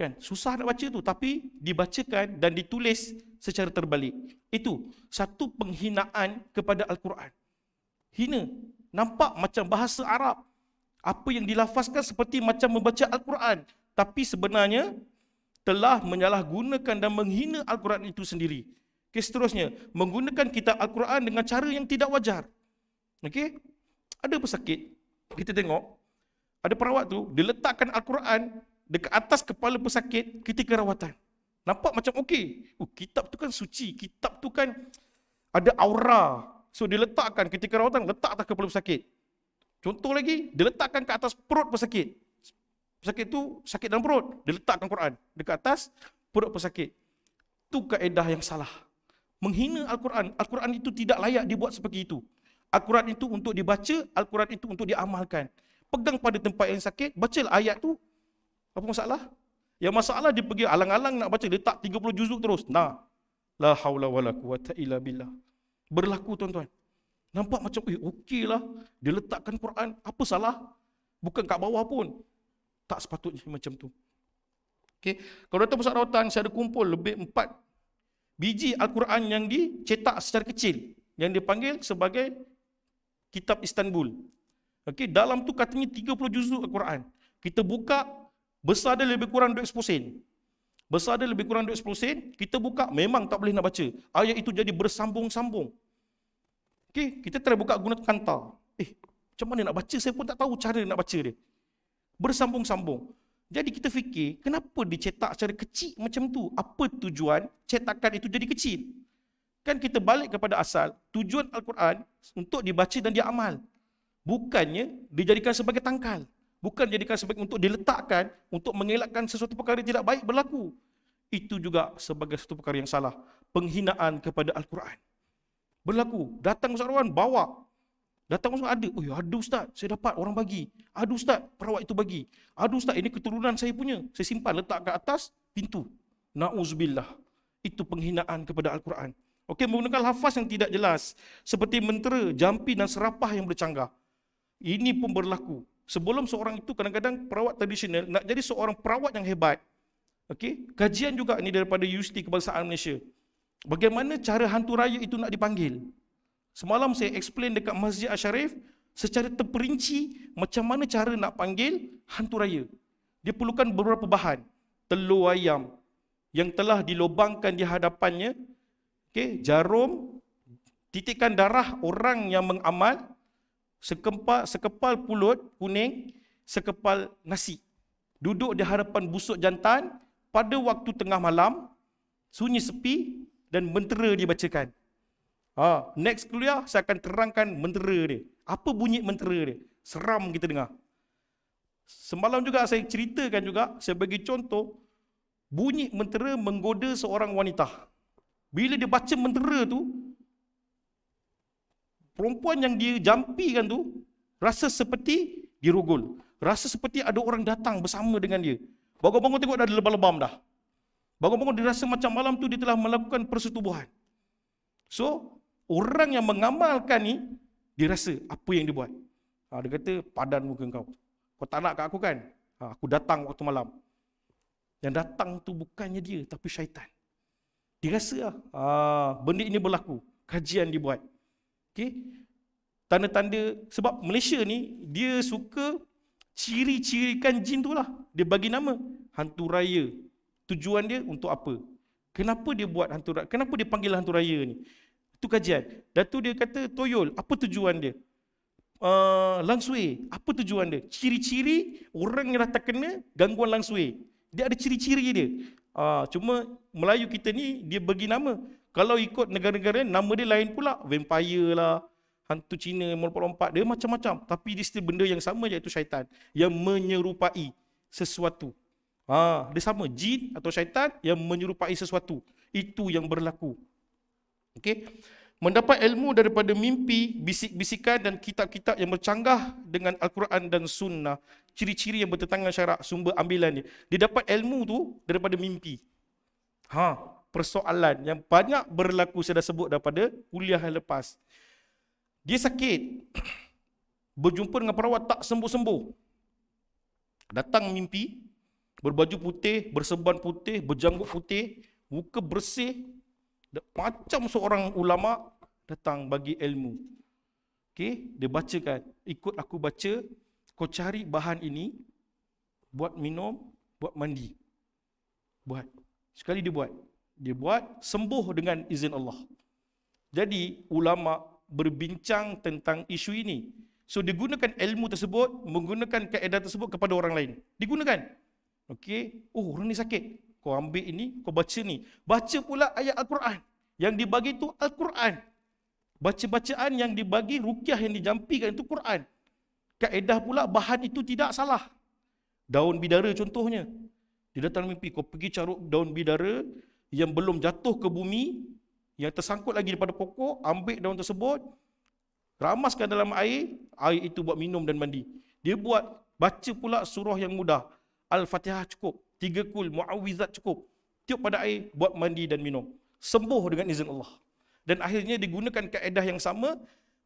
Kan? Susah nak baca tu tapi dibacakan dan ditulis secara terbalik. Itu satu penghinaan kepada Al-Quran. Hina. Nampak macam bahasa Arab. Apa yang dilafazkan seperti macam membaca Al-Quran. Tapi sebenarnya telah menyalahgunakan dan menghina Al-Quran itu sendiri. Okay, seterusnya, menggunakan kitab Al-Quran dengan cara yang tidak wajar. Okay? ada pesakit, kita tengok, ada perawat tu, dia letakkan Al-Quran dekat atas kepala pesakit ketika rawatan. Nampak macam okey. Oh, kitab tu kan suci. Kitab tu kan ada aura. So dia letakkan ketika rawatan, letak atas kepala pesakit. Contoh lagi, dia letakkan ke atas perut pesakit. Pesakit tu sakit dalam perut. Dia letakkan Quran dekat atas perut pesakit. Tu kaedah yang salah. Menghina Al-Quran. Al-Quran itu tidak layak dibuat seperti itu. Al-Quran itu untuk dibaca, Al-Quran itu untuk diamalkan. Pegang pada tempat yang sakit, bacalah ayat tu. Apa masalah? Yang masalah dia pergi alang-alang nak baca, letak 30 juzuk terus. Nah. La haula wala quwata illa billah. Berlaku tuan-tuan. Nampak macam, eh okeylah. Dia letakkan Quran, apa salah? Bukan kat bawah pun. Tak sepatutnya macam tu. Okay. Kalau datang pusat rawatan, saya ada kumpul lebih 4 biji Al-Quran yang dicetak secara kecil. Yang dipanggil sebagai kitab Istanbul. Okey, dalam tu katanya 30 juzuk Al-Quran. Kita buka besar dia lebih kurang 10 sen. Besar dia lebih kurang 10 sen, kita buka memang tak boleh nak baca. Ayat itu jadi bersambung-sambung. Okey, kita try buka guna kanta. Eh, macam mana nak baca? Saya pun tak tahu cara nak baca dia. Bersambung-sambung. Jadi kita fikir, kenapa dicetak secara kecil macam tu? Apa tujuan cetakan itu jadi kecil? Kan kita balik kepada asal, tujuan Al-Quran untuk dibaca dan diamal. Bukannya dijadikan sebagai tangkal. Bukan dijadikan sebagai untuk diletakkan, untuk mengelakkan sesuatu perkara yang tidak baik berlaku. Itu juga sebagai sesuatu perkara yang salah. Penghinaan kepada Al-Quran. Berlaku. Datang Ustaz Rawan, bawa. Datang Ustaz ada. Oh ya, ada Ustaz. Saya dapat, orang bagi. Ada Ustaz, perawat itu bagi. Ada Ustaz, ini keturunan saya punya. Saya simpan, letak ke atas pintu. Na'uzubillah. Itu penghinaan kepada Al-Quran. Okey, menggunakan lafaz yang tidak jelas. Seperti mentera, jampi dan serapah yang bercanggah. Ini pun berlaku. Sebelum seorang itu kadang-kadang perawat tradisional, nak jadi seorang perawat yang hebat. Okey, kajian juga ini daripada UST Kebangsaan Malaysia. Bagaimana cara hantu raya itu nak dipanggil? Semalam saya explain dekat Masjid Asyarif secara terperinci macam mana cara nak panggil hantu raya. Dia perlukan beberapa bahan. Telur ayam yang telah dilobangkan di hadapannya Okey, jarum titikan darah orang yang mengamal sekepal sekepal pulut kuning, sekepal nasi. Duduk di hadapan busuk jantan pada waktu tengah malam, sunyi sepi dan mentera dibacakan. Ha, next kuliah saya akan terangkan mentera dia. Apa bunyi mentera dia? Seram kita dengar. Semalam juga saya ceritakan juga, saya bagi contoh, bunyi mentera menggoda seorang wanita. Bila dia baca mentera tu Perempuan yang dia jampikan tu Rasa seperti dirugul Rasa seperti ada orang datang bersama dengan dia Bangun-bangun tengok dah ada lebam-lebam dah Bangun-bangun dia rasa macam malam tu Dia telah melakukan persetubuhan So orang yang mengamalkan ni Dia rasa apa yang dia buat ha, Dia kata padan muka kau Kau tak nak kat aku kan ha, Aku datang waktu malam Yang datang tu bukannya dia Tapi syaitan dia rasa lah, ah, benda ini berlaku. Kajian dibuat. Okay? Tanda-tanda, sebab Malaysia ni, dia suka ciri-cirikan jin tu lah. Dia bagi nama, hantu raya. Tujuan dia untuk apa? Kenapa dia buat hantu raya? Kenapa dia panggil hantu raya ni? Itu kajian. Dan tu dia kata, Toyol, apa tujuan dia? Uh, langsui, apa tujuan dia? Ciri-ciri orang yang dah terkena gangguan langsui. Dia ada ciri-ciri dia. Ah, cuma Melayu kita ni dia bagi nama. Kalau ikut negara-negara nama dia lain pula. Vampire lah, hantu Cina yang melompat-lompat, dia macam-macam. Tapi dia still benda yang sama iaitu syaitan yang menyerupai sesuatu. Ah, dia sama jin atau syaitan yang menyerupai sesuatu. Itu yang berlaku. Okey mendapat ilmu daripada mimpi, bisik-bisikan dan kitab-kitab yang bercanggah dengan Al-Quran dan Sunnah. Ciri-ciri yang bertentangan syarak, sumber ambilan dia. Dia dapat ilmu tu daripada mimpi. Ha, persoalan yang banyak berlaku saya dah sebut daripada kuliah yang lepas. Dia sakit. Berjumpa dengan perawat tak sembuh-sembuh. Datang mimpi, berbaju putih, berseban putih, berjanggut putih, muka bersih, macam seorang ulama datang bagi ilmu. okay, dia bacakan, ikut aku baca, kau cari bahan ini buat minum, buat mandi. Buat. Sekali dia buat, dia buat sembuh dengan izin Allah. Jadi ulama berbincang tentang isu ini. So dia gunakan ilmu tersebut, menggunakan kaedah tersebut kepada orang lain. Digunakan. Okey, oh orang ni sakit kau ambil ini, kau baca ni. Baca pula ayat Al-Quran. Yang dibagi tu Al-Quran. Baca-bacaan yang dibagi, rukiah yang dijampikan itu Quran. Kaedah pula bahan itu tidak salah. Daun bidara contohnya. Dia datang mimpi, kau pergi carut daun bidara yang belum jatuh ke bumi, yang tersangkut lagi daripada pokok, ambil daun tersebut, ramaskan dalam air, air itu buat minum dan mandi. Dia buat, baca pula surah yang mudah. Al-Fatihah cukup tiga kul muawizat cukup tiup pada air buat mandi dan minum sembuh dengan izin Allah dan akhirnya digunakan kaedah yang sama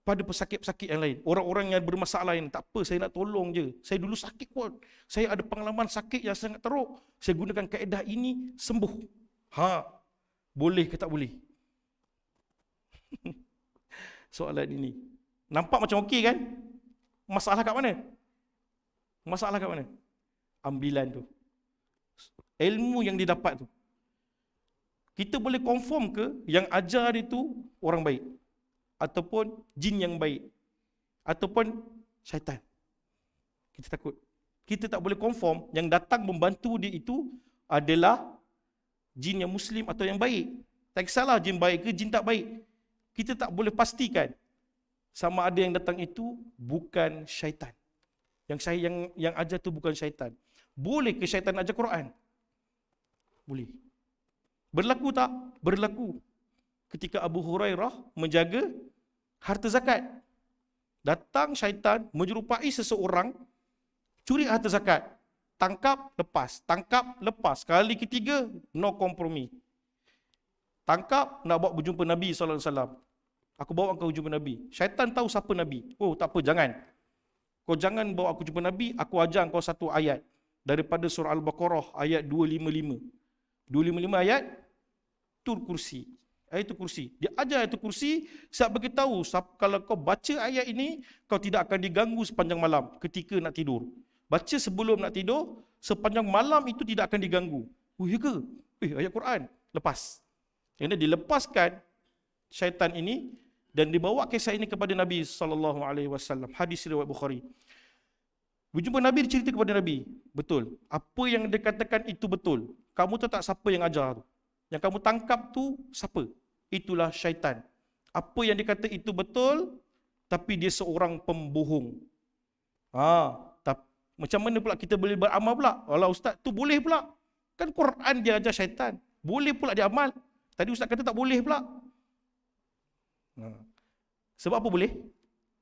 pada pesakit-pesakit yang lain orang-orang yang bermasalah yang tak apa saya nak tolong je saya dulu sakit pun saya ada pengalaman sakit yang sangat teruk saya gunakan kaedah ini sembuh ha boleh ke tak boleh soalan ini nampak macam okey kan masalah kat mana masalah kat mana ambilan tu ilmu yang didapat tu kita boleh confirm ke yang ajar itu orang baik ataupun jin yang baik ataupun syaitan kita takut kita tak boleh confirm yang datang membantu dia itu adalah jin yang muslim atau yang baik tak kisahlah jin baik ke jin tak baik kita tak boleh pastikan sama ada yang datang itu bukan syaitan yang saya yang yang ajar tu bukan syaitan boleh ke syaitan ajar Quran boleh. Berlaku tak? Berlaku. Ketika Abu Hurairah menjaga harta zakat. Datang syaitan menyerupai seseorang curi harta zakat. Tangkap, lepas. Tangkap, lepas. kali ketiga, no kompromi. Tangkap, nak bawa berjumpa Nabi SAW. Aku bawa kau jumpa Nabi. Syaitan tahu siapa Nabi. Oh, tak apa, jangan. Kau jangan bawa aku jumpa Nabi, aku ajar kau satu ayat daripada surah Al-Baqarah ayat 255. 255 ayat tur kursi. Ayat tur kursi. Dia ajar ayat tur kursi, siap beritahu kalau kau baca ayat ini, kau tidak akan diganggu sepanjang malam ketika nak tidur. Baca sebelum nak tidur, sepanjang malam itu tidak akan diganggu. Oh ya ke? Eh ayat Quran. Lepas. Kerana dilepaskan syaitan ini dan dibawa kisah ini kepada Nabi sallallahu alaihi wasallam. Hadis riwayat Bukhari. Berjumpa Nabi dia cerita kepada Nabi. Betul. Apa yang dia katakan itu betul. Kamu tahu tak siapa yang ajar tu? Yang kamu tangkap tu siapa? Itulah syaitan. Apa yang dia kata itu betul tapi dia seorang pembohong. Ha, tak, macam mana pula kita boleh beramal pula? Walau ustaz tu boleh pula. Kan Quran dia ajar syaitan. Boleh pula dia amal. Tadi ustaz kata tak boleh pula. Ha. Sebab apa boleh?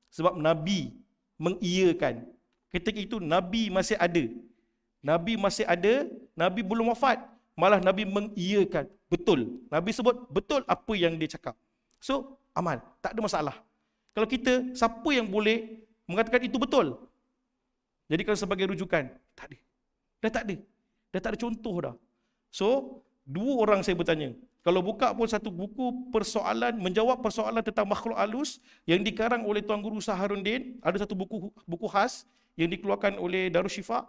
Sebab Nabi mengiyakan Ketika itu Nabi masih ada. Nabi masih ada, Nabi belum wafat. Malah Nabi mengiyakan. Betul. Nabi sebut betul apa yang dia cakap. So, amal Tak ada masalah. Kalau kita, siapa yang boleh mengatakan itu betul? Jadi kalau sebagai rujukan, tak ada. Dah tak ada. Dah tak ada contoh dah. So, dua orang saya bertanya. Kalau buka pun satu buku persoalan, menjawab persoalan tentang makhluk halus yang dikarang oleh Tuan Guru Saharuddin, ada satu buku buku khas yang dikeluarkan oleh Darul Syifa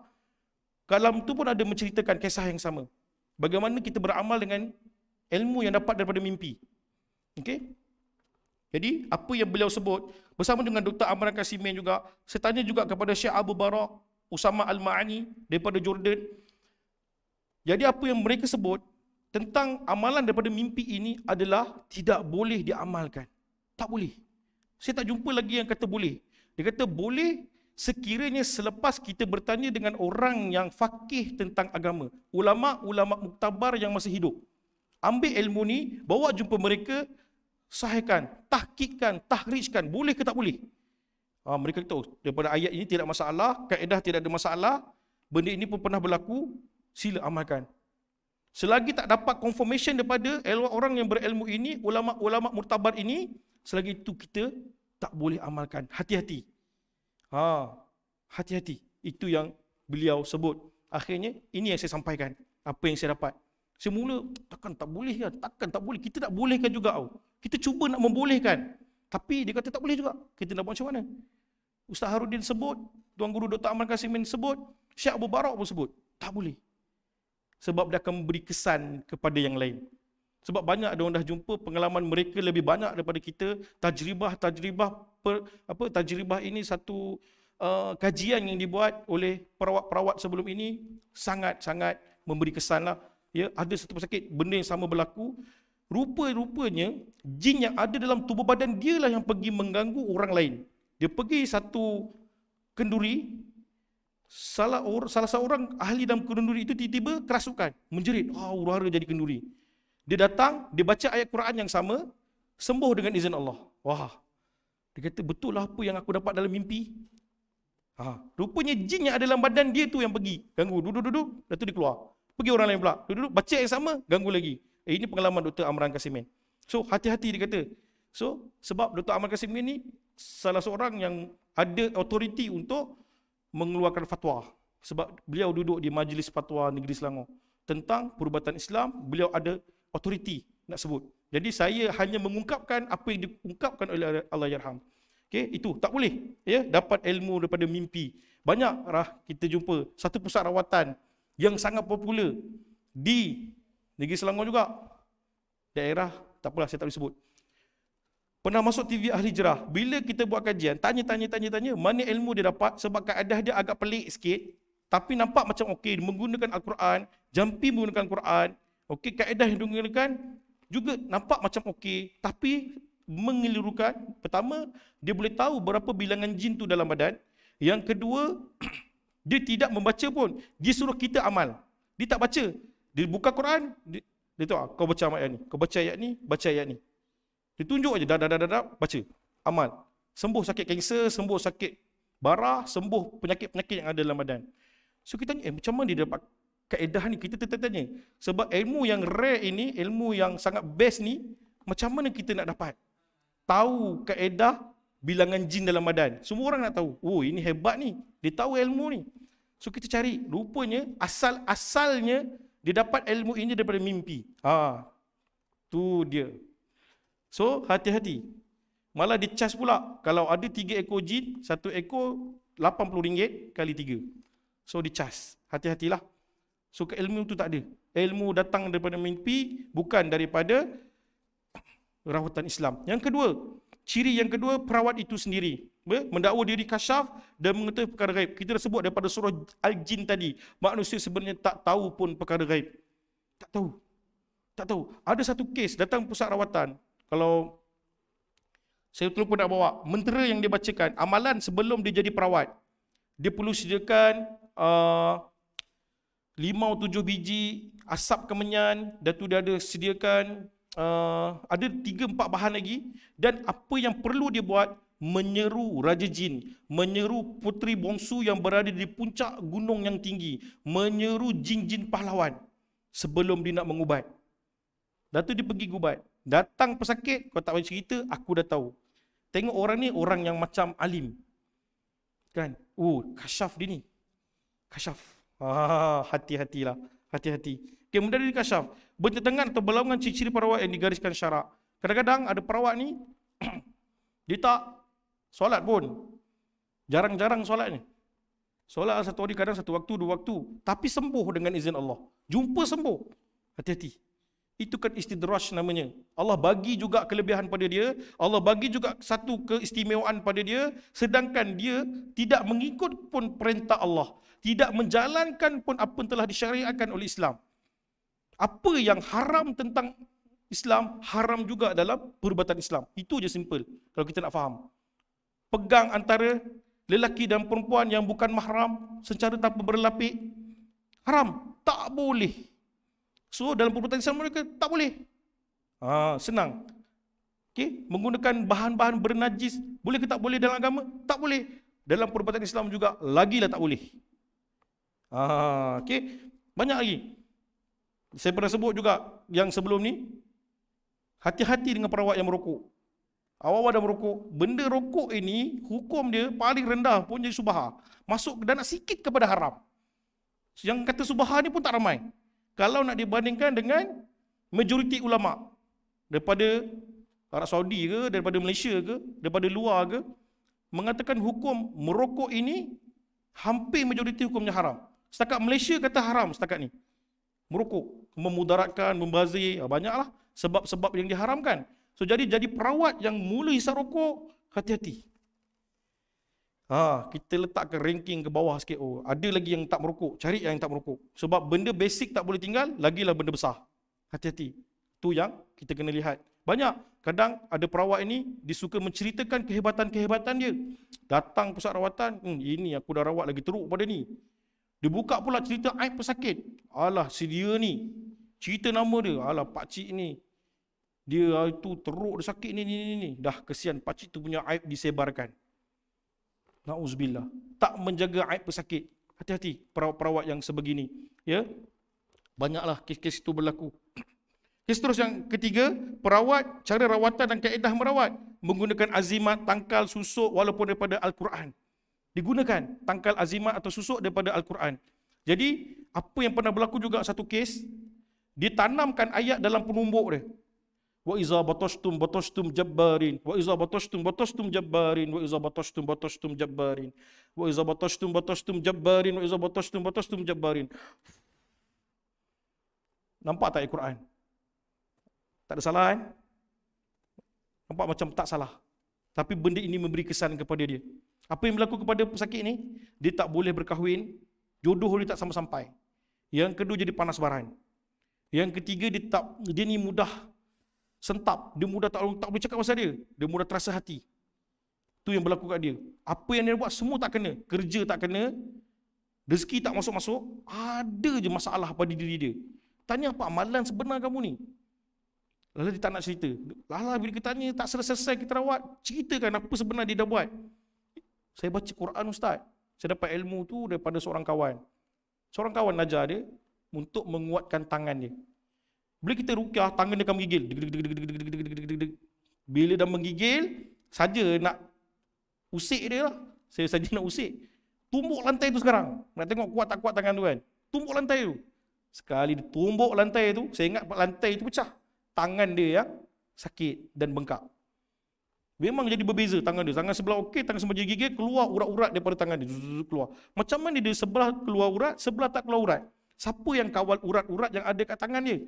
kalam tu pun ada menceritakan kisah yang sama bagaimana kita beramal dengan ilmu yang dapat daripada mimpi okey jadi apa yang beliau sebut bersama dengan Dr. Amran Kasimin juga saya tanya juga kepada Syekh Abu Barak Usama Al-Ma'ani daripada Jordan jadi apa yang mereka sebut tentang amalan daripada mimpi ini adalah tidak boleh diamalkan. Tak boleh. Saya tak jumpa lagi yang kata boleh. Dia kata boleh sekiranya selepas kita bertanya dengan orang yang fakih tentang agama, ulama-ulama muktabar yang masih hidup. Ambil ilmu ni, bawa jumpa mereka, sahihkan, tahkikan, tahrijkan, boleh ke tak boleh? Ha, mereka kata, oh, daripada ayat ini tidak masalah, kaedah tidak ada masalah, benda ini pun pernah berlaku, sila amalkan. Selagi tak dapat confirmation daripada orang yang berilmu ini, ulama-ulama murtabar ini, selagi itu kita tak boleh amalkan. Hati-hati. Ha, hati-hati. Itu yang beliau sebut. Akhirnya, ini yang saya sampaikan. Apa yang saya dapat. Semula, takkan tak boleh ya, Takkan tak boleh. Kita tak bolehkan juga. Oh. Kita cuba nak membolehkan. Tapi dia kata tak boleh juga. Kita nak buat macam mana? Ustaz Harudin sebut, Tuan Guru Dr. Aman Kasimin sebut, Syekh Abu Barak pun sebut. Tak boleh. Sebab dia akan memberi kesan kepada yang lain. Sebab banyak ada orang dah jumpa pengalaman mereka lebih banyak daripada kita. Tajribah-tajribah per, apa tajribah ini satu uh, kajian yang dibuat oleh perawat-perawat sebelum ini sangat-sangat memberi kesanlah. Ya, ada satu pesakit benda yang sama berlaku. Rupa-rupanya jin yang ada dalam tubuh badan dialah yang pergi mengganggu orang lain. Dia pergi satu kenduri salah or, salah seorang ahli dalam kenduri itu tiba-tiba kerasukan, menjerit, "Ah, oh, urara jadi kenduri." Dia datang, dia baca ayat Quran yang sama, sembuh dengan izin Allah. Wah, dia kata, betul lah apa yang aku dapat dalam mimpi? Ha, rupanya jin yang ada dalam badan dia tu yang pergi. Ganggu, duduk, duduk, Lepas tu dia keluar. Pergi orang lain pula. Duduk, duduk, baca yang sama, ganggu lagi. Eh, ini pengalaman Dr. Amran Kasimin. So, hati-hati dia kata. So, sebab Dr. Amran Kasimin ni salah seorang yang ada authority untuk mengeluarkan fatwa. Sebab beliau duduk di majlis fatwa negeri Selangor. Tentang perubatan Islam, beliau ada authority nak sebut. Jadi saya hanya mengungkapkan apa yang diungkapkan oleh Allah Yarham. Okay, itu tak boleh. Ya, dapat ilmu daripada mimpi. Banyak rah kita jumpa satu pusat rawatan yang sangat popular di negeri Selangor juga. Daerah, tak apalah saya tak boleh sebut. Pernah masuk TV Ahli Jerah, bila kita buat kajian, tanya-tanya-tanya-tanya mana ilmu dia dapat sebab keadaan dia agak pelik sikit tapi nampak macam okey, menggunakan Al-Quran, jampi menggunakan Al-Quran, okey, kaedah yang digunakan, juga nampak macam okey tapi mengelirukan pertama dia boleh tahu berapa bilangan jin tu dalam badan yang kedua dia tidak membaca pun dia suruh kita amal dia tak baca dia buka Quran dia, dia tahu kau baca ayat ni kau baca ayat ni baca ayat ni dia tunjuk aja dah dah dah dah, baca amal sembuh sakit kanser sembuh sakit barah sembuh penyakit-penyakit yang ada dalam badan so kita ni, eh macam mana dia dapat kaedah ni kita tertanya sebab ilmu yang rare ini ilmu yang sangat best ni macam mana kita nak dapat tahu kaedah bilangan jin dalam badan semua orang nak tahu oh ini hebat ni dia tahu ilmu ni so kita cari rupanya asal asalnya dia dapat ilmu ini daripada mimpi ha tu dia so hati-hati malah dicas pula kalau ada 3 ekor jin satu ekor RM80 kali 3 so dicas hati-hatilah So ilmu tu tak ada. Ilmu datang daripada mimpi bukan daripada rawatan Islam. Yang kedua, ciri yang kedua perawat itu sendiri mendakwa diri kasyaf dan mengetahui perkara gaib. Kita dah sebut daripada surah Al-Jin tadi, manusia sebenarnya tak tahu pun perkara gaib. Tak tahu. Tak tahu. Ada satu kes datang pusat rawatan. Kalau saya pun nak bawa, mentera yang dia bacakan, amalan sebelum dia jadi perawat, dia perlu sediakan uh, limau tujuh biji, asap kemenyan, dan tu dia ada sediakan uh, ada tiga empat bahan lagi dan apa yang perlu dia buat menyeru Raja Jin, menyeru putri bongsu yang berada di puncak gunung yang tinggi, menyeru jin-jin pahlawan sebelum dia nak mengubat. Datu dia pergi ubat. Datang pesakit, kau tak boleh cerita, aku dah tahu. Tengok orang ni, orang yang macam alim. Kan? Oh, kasyaf dia ni. Kasyaf. Ah, hati-hatilah. Hati-hati. Okay, Kemudian dia dikasyaf. Bertentangan atau berlawanan ciri-ciri perawat yang digariskan syarak. Kadang-kadang ada perawat ni, dia tak solat pun. Jarang-jarang solat ni. Solat satu hari kadang satu waktu, dua waktu. Tapi sembuh dengan izin Allah. Jumpa sembuh. Hati-hati. Itu kan istidraj namanya. Allah bagi juga kelebihan pada dia. Allah bagi juga satu keistimewaan pada dia. Sedangkan dia tidak mengikut pun perintah Allah. Tidak menjalankan pun apa yang telah disyariatkan oleh Islam. Apa yang haram tentang Islam, haram juga dalam perubatan Islam. Itu je simple. Kalau kita nak faham. Pegang antara lelaki dan perempuan yang bukan mahram secara tanpa berlapik. Haram. Tak boleh. So dalam perbuatan Islam mereka tak boleh. Ha, senang. Okay? Menggunakan bahan-bahan bernajis. Boleh ke tak boleh dalam agama? Tak boleh. Dalam perbuatan Islam juga lagilah tak boleh. Ha, okay? Banyak lagi. Saya pernah sebut juga yang sebelum ni. Hati-hati dengan perawat yang merokok. awak awak dah merokok. Benda rokok ini hukum dia paling rendah pun jadi subaha. Masuk dan nak sikit kepada haram. Yang kata subaha ni pun tak ramai kalau nak dibandingkan dengan majoriti ulama daripada Arab Saudi ke daripada Malaysia ke daripada luar ke mengatakan hukum merokok ini hampir majoriti hukumnya haram setakat Malaysia kata haram setakat ni merokok memudaratkan membazir ya, banyaklah sebab-sebab yang diharamkan so jadi jadi perawat yang mula hisap rokok hati-hati Ha, kita ke ranking ke bawah sikit. Oh, ada lagi yang tak merokok. Cari yang tak merokok. Sebab benda basic tak boleh tinggal, lagilah benda besar. Hati-hati. Tu yang kita kena lihat. Banyak. Kadang ada perawat ini, dia suka menceritakan kehebatan-kehebatan dia. Datang pusat rawatan, hmm, ini aku dah rawat lagi teruk pada ni. Dia buka pula cerita aib pesakit. Alah, si dia ni. Cerita nama dia. Alah, pakcik ni. Dia itu ah, teruk, dia sakit ni, ni, ni. Dah, kesian. Pak Pakcik tu punya aib disebarkan. Nauzubillah. Tak menjaga aib pesakit. Hati-hati perawat-perawat yang sebegini. Ya. Banyaklah kes-kes itu berlaku. Kes terus yang ketiga, perawat cara rawatan dan kaedah merawat menggunakan azimat, tangkal, susuk walaupun daripada Al-Quran. Digunakan tangkal azimat atau susuk daripada Al-Quran. Jadi, apa yang pernah berlaku juga satu kes, ditanamkan ayat dalam penumbuk dia wa iza batashtum batashtum jabbarin wa iza batashtum batashtum jabbarin wa iza batashtum batashtum jabbarin wa iza batashtum batashtum jabbarin wa iza batashtum batashtum jabbarin nampak tak ayat Quran tak ada salah kan nampak macam tak salah tapi benda ini memberi kesan kepada dia apa yang berlaku kepada pesakit ni dia tak boleh berkahwin jodoh dia tak sama sampai yang kedua jadi panas baran yang ketiga dia tak dia ni mudah sentap, dia mudah tak, tak boleh cakap pasal dia. Dia mudah terasa hati. Tu yang berlaku kat dia. Apa yang dia buat semua tak kena. Kerja tak kena. Rezeki tak masuk-masuk. Ada je masalah pada diri dia. Tanya apa amalan sebenar kamu ni? Lala dia tak nak cerita. Lala bila kita tanya, tak selesai-selesai kita rawat. Ceritakan apa sebenar dia dah buat. Saya baca Quran Ustaz. Saya dapat ilmu tu daripada seorang kawan. Seorang kawan ajar dia untuk menguatkan tangan dia. Bila kita rukyah, tangan dia akan menggigil. Bila dah menggigil, saja nak usik dia lah. Saya saja nak usik. Tumbuk lantai tu sekarang. Nak tengok kuat tak kuat tangan tu kan. Tumbuk lantai tu. Sekali dia tumbuk lantai tu, saya ingat lantai tu pecah. Tangan dia yang sakit dan bengkak. Memang jadi berbeza tangan dia. Tangan sebelah okey, tangan sebelah gigi keluar urat-urat daripada tangan dia. Zuzuzuz, keluar. Macam mana dia sebelah keluar urat, sebelah tak keluar urat? Siapa yang kawal urat-urat yang ada kat tangan dia?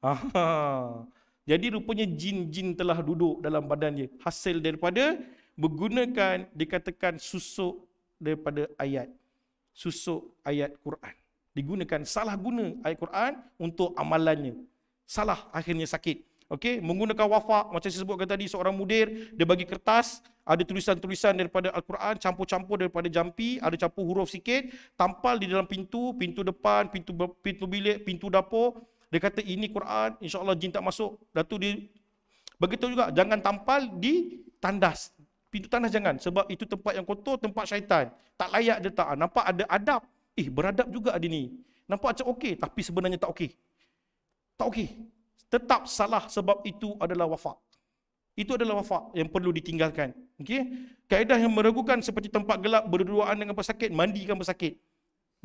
Aha. Jadi rupanya jin-jin telah duduk dalam badan dia. Hasil daripada menggunakan dikatakan susuk daripada ayat. Susuk ayat Quran. Digunakan salah guna ayat Quran untuk amalannya. Salah akhirnya sakit. Okey, menggunakan wafak macam saya sebutkan tadi seorang mudir dia bagi kertas ada tulisan-tulisan daripada Al-Quran campur-campur daripada jampi ada campur huruf sikit tampal di dalam pintu pintu depan pintu pintu bilik pintu dapur dia kata ini Quran, insyaAllah jin tak masuk. Datu dia begitu juga, jangan tampal di tandas. Pintu tandas jangan. Sebab itu tempat yang kotor, tempat syaitan. Tak layak dia tak. Nampak ada adab. Eh, beradab juga dia ni. Nampak macam okey, tapi sebenarnya tak okey. Tak okey. Tetap salah sebab itu adalah wafak. Itu adalah wafak yang perlu ditinggalkan. Okey? Kaedah yang meragukan seperti tempat gelap berduaan dengan pesakit, mandikan pesakit.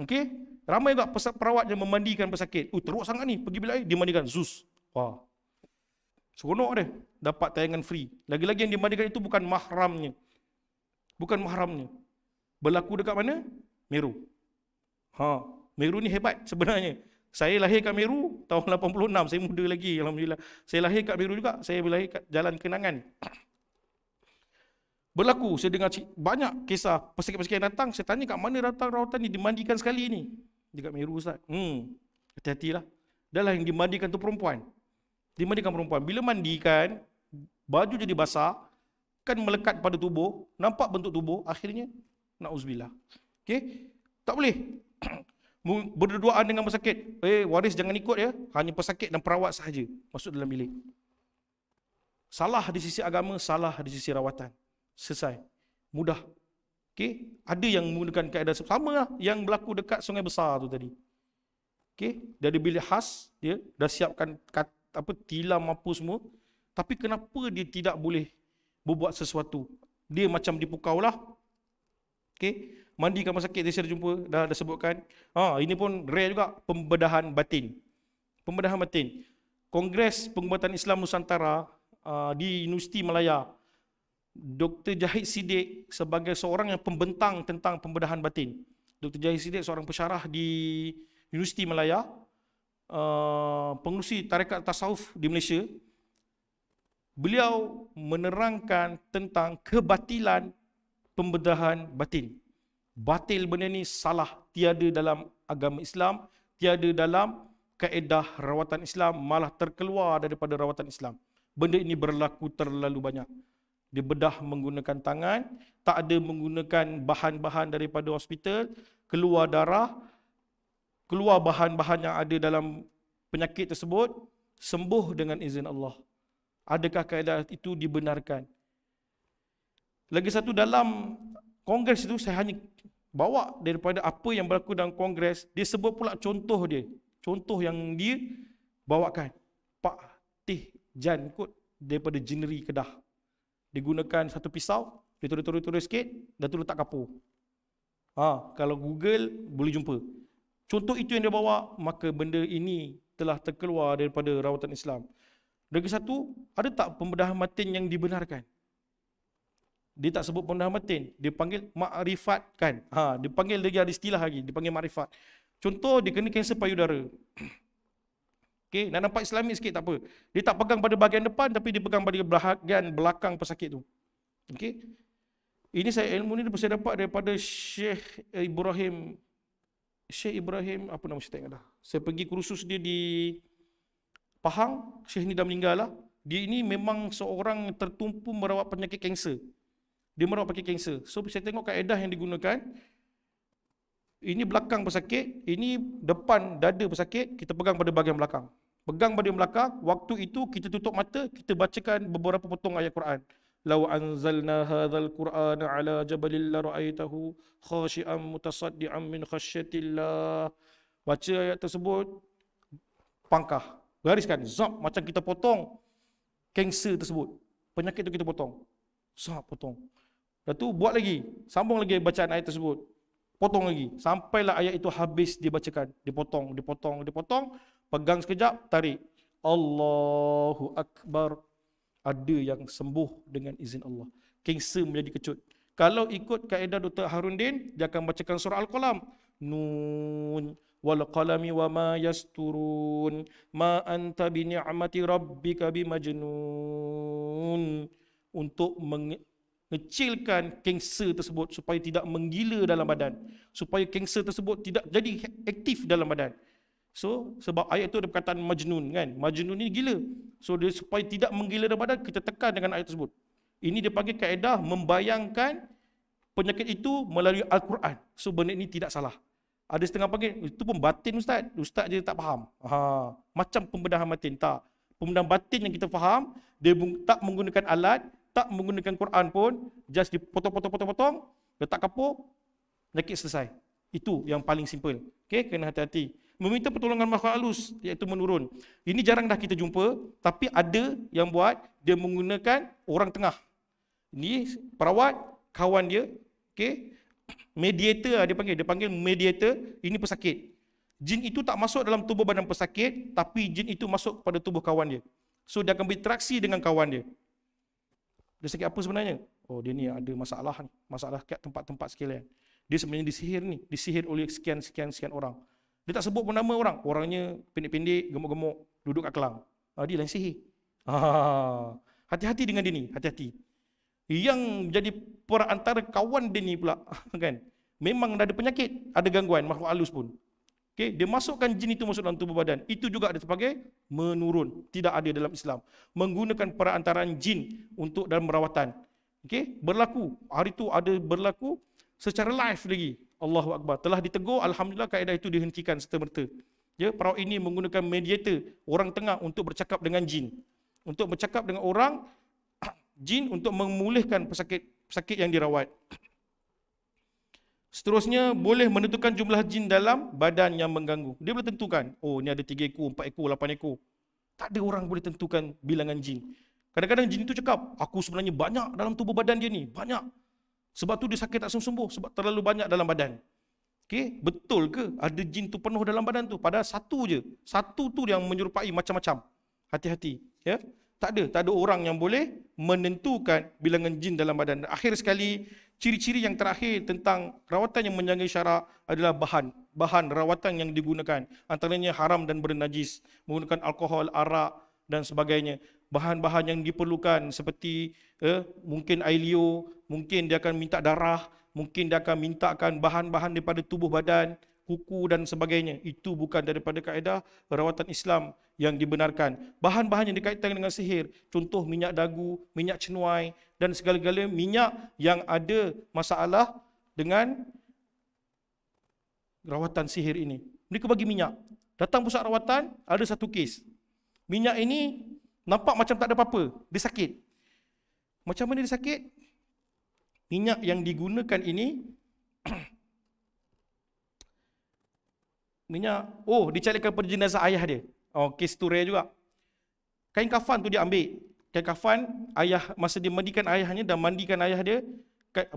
Okey? Ramai juga pesat perawat yang memandikan pesakit. Uh, teruk sangat ni. Pergi bila air, dia mandikan. Zeus. Wah. Seronok dia. Dapat tayangan free. Lagi-lagi yang dimandikan itu bukan mahramnya. Bukan mahramnya. Berlaku dekat mana? Meru. Ha. Meru ni hebat sebenarnya. Saya lahir kat Meru tahun 86. Saya muda lagi. Alhamdulillah. Saya lahir kat Meru juga. Saya lahir kat Jalan Kenangan. Berlaku saya dengar banyak kisah pesakit-pesakit yang datang. Saya tanya kat mana datang rawatan ni dimandikan sekali ni. Dia kat Meru Ustaz. Hmm. Hati-hatilah. Dahlah yang dimandikan tu perempuan. Dimandikan perempuan. Bila mandikan, baju jadi basah, kan melekat pada tubuh, nampak bentuk tubuh, akhirnya, nak na'uzubillah. Okay, Tak boleh. Berduaan dengan pesakit. Eh, waris jangan ikut ya. Hanya pesakit dan perawat sahaja masuk dalam bilik. Salah di sisi agama, salah di sisi rawatan selesai mudah okey ada yang menggunakan kaedah sama lah yang berlaku dekat sungai besar tu tadi okey dia ada bilik khas dia dah siapkan kat, apa tilam apa semua tapi kenapa dia tidak boleh berbuat sesuatu dia macam dipukau lah okey mandi kamar sakit dia sudah jumpa dah dah sebutkan ha ini pun rare juga pembedahan batin pembedahan batin kongres pengubatan Islam Nusantara uh, di Universiti Melaya Dr. Jahid Siddiq sebagai seorang yang pembentang tentang pembedahan batin. Dr. Jahid Siddiq seorang pesyarah di Universiti Malaya, uh, pengurusi tarekat tasawuf di Malaysia. Beliau menerangkan tentang kebatilan pembedahan batin. Batil benda ni salah, tiada dalam agama Islam, tiada dalam kaedah rawatan Islam, malah terkeluar daripada rawatan Islam. Benda ini berlaku terlalu banyak. Dibedah menggunakan tangan, tak ada menggunakan bahan-bahan daripada hospital, keluar darah, keluar bahan-bahan yang ada dalam penyakit tersebut, sembuh dengan izin Allah. Adakah kaedah itu dibenarkan? Lagi satu dalam kongres itu saya hanya bawa daripada apa yang berlaku dalam kongres, dia sebut pula contoh dia. Contoh yang dia bawakan. Pak Tih Jan kot daripada Jeneri Kedah. Digunakan satu pisau, dia turut-turut-turut sikit, dan tu letak kapur. Ha, kalau Google, boleh jumpa. Contoh itu yang dia bawa, maka benda ini telah terkeluar daripada rawatan Islam. Lagi satu, ada tak pembedahan matin yang dibenarkan? Dia tak sebut pembedahan matin, dia panggil makrifat kan? Ha, dia panggil lagi ada istilah lagi, dia panggil makrifat. Contoh, dia kena kanser payudara. Okey, nak nampak islami sikit tak apa. Dia tak pegang pada bahagian depan tapi dia pegang pada bahagian belakang pesakit tu. Okey. Ini saya ilmu ni saya dapat daripada Syekh Ibrahim Syekh Ibrahim apa nama saya Syekh dah. Saya pergi kursus dia di Pahang, Syekh ni dah meninggal lah. Dia ini memang seorang tertumpu merawat penyakit kanser. Dia merawat penyakit kanser. So saya tengok kaedah yang digunakan ini belakang pesakit, ini depan dada pesakit, kita pegang pada bahagian belakang. Pegang badan belakang, waktu itu kita tutup mata, kita bacakan beberapa potong ayat Quran. Law anzalna hadzal Qur'ana ala jabalil la ra'aitahu khashi'an mutasaddi'an min khashyatillah. Baca ayat tersebut pangkah. Bariskan zap macam kita potong kanser tersebut. Penyakit tu kita potong. Sah potong. Lepas tu buat lagi. Sambung lagi bacaan ayat tersebut potong lagi. Sampailah ayat itu habis dibacakan. Dipotong, dipotong, dipotong. Pegang sekejap, tarik. Allahu Akbar. Ada yang sembuh dengan izin Allah. Kengsa menjadi kecut. Kalau ikut kaedah Dr. Din, dia akan bacakan surah Al-Qalam. Nun wal qalami wa ma yasturun ma anta bi ni'mati rabbika bi majnun untuk kecilkan kanser tersebut supaya tidak menggila dalam badan supaya kanser tersebut tidak jadi aktif dalam badan so sebab ayat itu ada perkataan majnun kan majnun ini gila so dia supaya tidak menggila dalam badan kita tekan dengan ayat tersebut ini dia panggil kaedah membayangkan penyakit itu melalui Al-Quran. So benda ini tidak salah. Ada setengah panggil, itu pun batin Ustaz. Ustaz dia tak faham. Ha, macam pembedahan batin. Tak. Pembedahan batin yang kita faham, dia tak menggunakan alat, tak menggunakan Quran pun just dipotong-potong-potong-potong, letak kapuk, nakit selesai. Itu yang paling simple. Okey, kena hati-hati. Meminta pertolongan makhluk halus iaitu menurun. Ini jarang dah kita jumpa, tapi ada yang buat dia menggunakan orang tengah. Ini perawat, kawan dia, okey. Mediator ah, dia panggil, dia panggil mediator, ini pesakit. Jin itu tak masuk dalam tubuh badan pesakit, tapi jin itu masuk pada tubuh kawan dia. So dia akan berinteraksi dengan kawan dia. Dia sakit apa sebenarnya? Oh dia ni hmm. ada masalah ni. Masalah kat tempat-tempat sekalian. Dia sebenarnya disihir ni. Disihir oleh sekian sekian orang. Dia tak sebut pun nama orang. Orangnya pendek-pendek, gemuk-gemuk, duduk kat kelang. Ah, dia lain sihir. Ah, hati-hati dengan dia ni. Hati-hati. Yang jadi perantara kawan dia ni pula. Kan? Memang ada penyakit, ada gangguan, makhluk halus pun. Okay, dia masukkan jin itu masuk dalam tubuh badan. Itu juga ada terpakai menurun. Tidak ada dalam Islam. Menggunakan perantaraan jin untuk dalam merawatan. Okay, berlaku. Hari itu ada berlaku secara live lagi. Allahu Akbar. Telah ditegur. Alhamdulillah kaedah itu dihentikan serta merta. Ya, perawat ini menggunakan mediator orang tengah untuk bercakap dengan jin. Untuk bercakap dengan orang jin untuk memulihkan pesakit pesakit yang dirawat. Seterusnya, boleh menentukan jumlah jin dalam badan yang mengganggu. Dia boleh tentukan, oh ni ada tiga ekor, empat ekor, lapan ekor. Tak ada orang boleh tentukan bilangan jin. Kadang-kadang jin itu cakap, aku sebenarnya banyak dalam tubuh badan dia ni, banyak. Sebab tu dia sakit tak sembuh-sembuh, sebab terlalu banyak dalam badan. Okey, betul ke ada jin tu penuh dalam badan tu? Padahal satu je. Satu tu yang menyerupai macam-macam. Hati-hati, ya. Tak ada, tak ada orang yang boleh menentukan bilangan jin dalam badan. Akhir sekali, ciri-ciri yang terakhir tentang rawatan yang menjangkai syarak adalah bahan. Bahan rawatan yang digunakan. Antaranya haram dan bernajis. Menggunakan alkohol, arak dan sebagainya. Bahan-bahan yang diperlukan seperti eh, mungkin ailio, mungkin dia akan minta darah, mungkin dia akan mintakan bahan-bahan daripada tubuh badan kuku dan sebagainya. Itu bukan daripada kaedah rawatan Islam yang dibenarkan. Bahan-bahan yang dikaitkan dengan sihir, contoh minyak dagu, minyak cenuai dan segala-gala minyak yang ada masalah dengan rawatan sihir ini. Mereka bagi minyak. Datang pusat rawatan, ada satu kes. Minyak ini nampak macam tak ada apa-apa. Dia sakit. Macam mana dia sakit? Minyak yang digunakan ini Minyak, oh dicarikan pada jenazah ayah dia. Oh, kes tu rare juga. Kain kafan tu dia ambil. Kain kafan, ayah masa dia mandikan ayahnya dan mandikan ayah dia,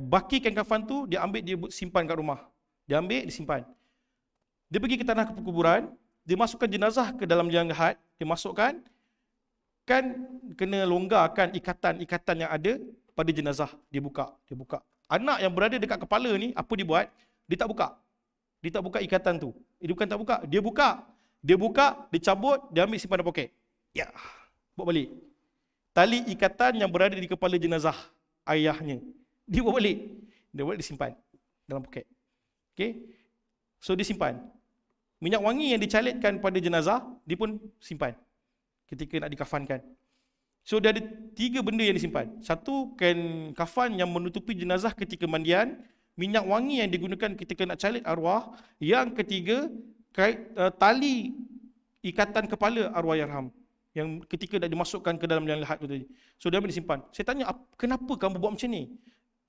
baki kain kafan tu dia ambil, dia simpan kat rumah. Dia ambil, dia simpan. Dia pergi ke tanah kuburan. dia masukkan jenazah ke dalam liang lahat, dia masukkan, kan kena longgarkan ikatan-ikatan yang ada pada jenazah. Dia buka, dia buka. Anak yang berada dekat kepala ni, apa dia buat? Dia tak buka. Dia tak buka ikatan tu. Dia bukan tak buka. Dia buka. Dia buka, dia cabut, dia ambil simpan dalam poket. Ya. Buat balik. Tali ikatan yang berada di kepala jenazah ayahnya. Dia buat balik. Dia buat, dia simpan dalam poket. Okay. So, dia simpan. Minyak wangi yang dicalitkan pada jenazah, dia pun simpan. Ketika nak dikafankan. So, dia ada tiga benda yang disimpan. Satu, kain kafan yang menutupi jenazah ketika mandian minyak wangi yang digunakan ketika nak calit arwah. Yang ketiga, kait, uh, tali ikatan kepala arwah yarham yang ketika dah dimasukkan ke dalam liang lahat tu tadi. So dia ambil simpan. Saya tanya, kenapa kamu buat macam ni?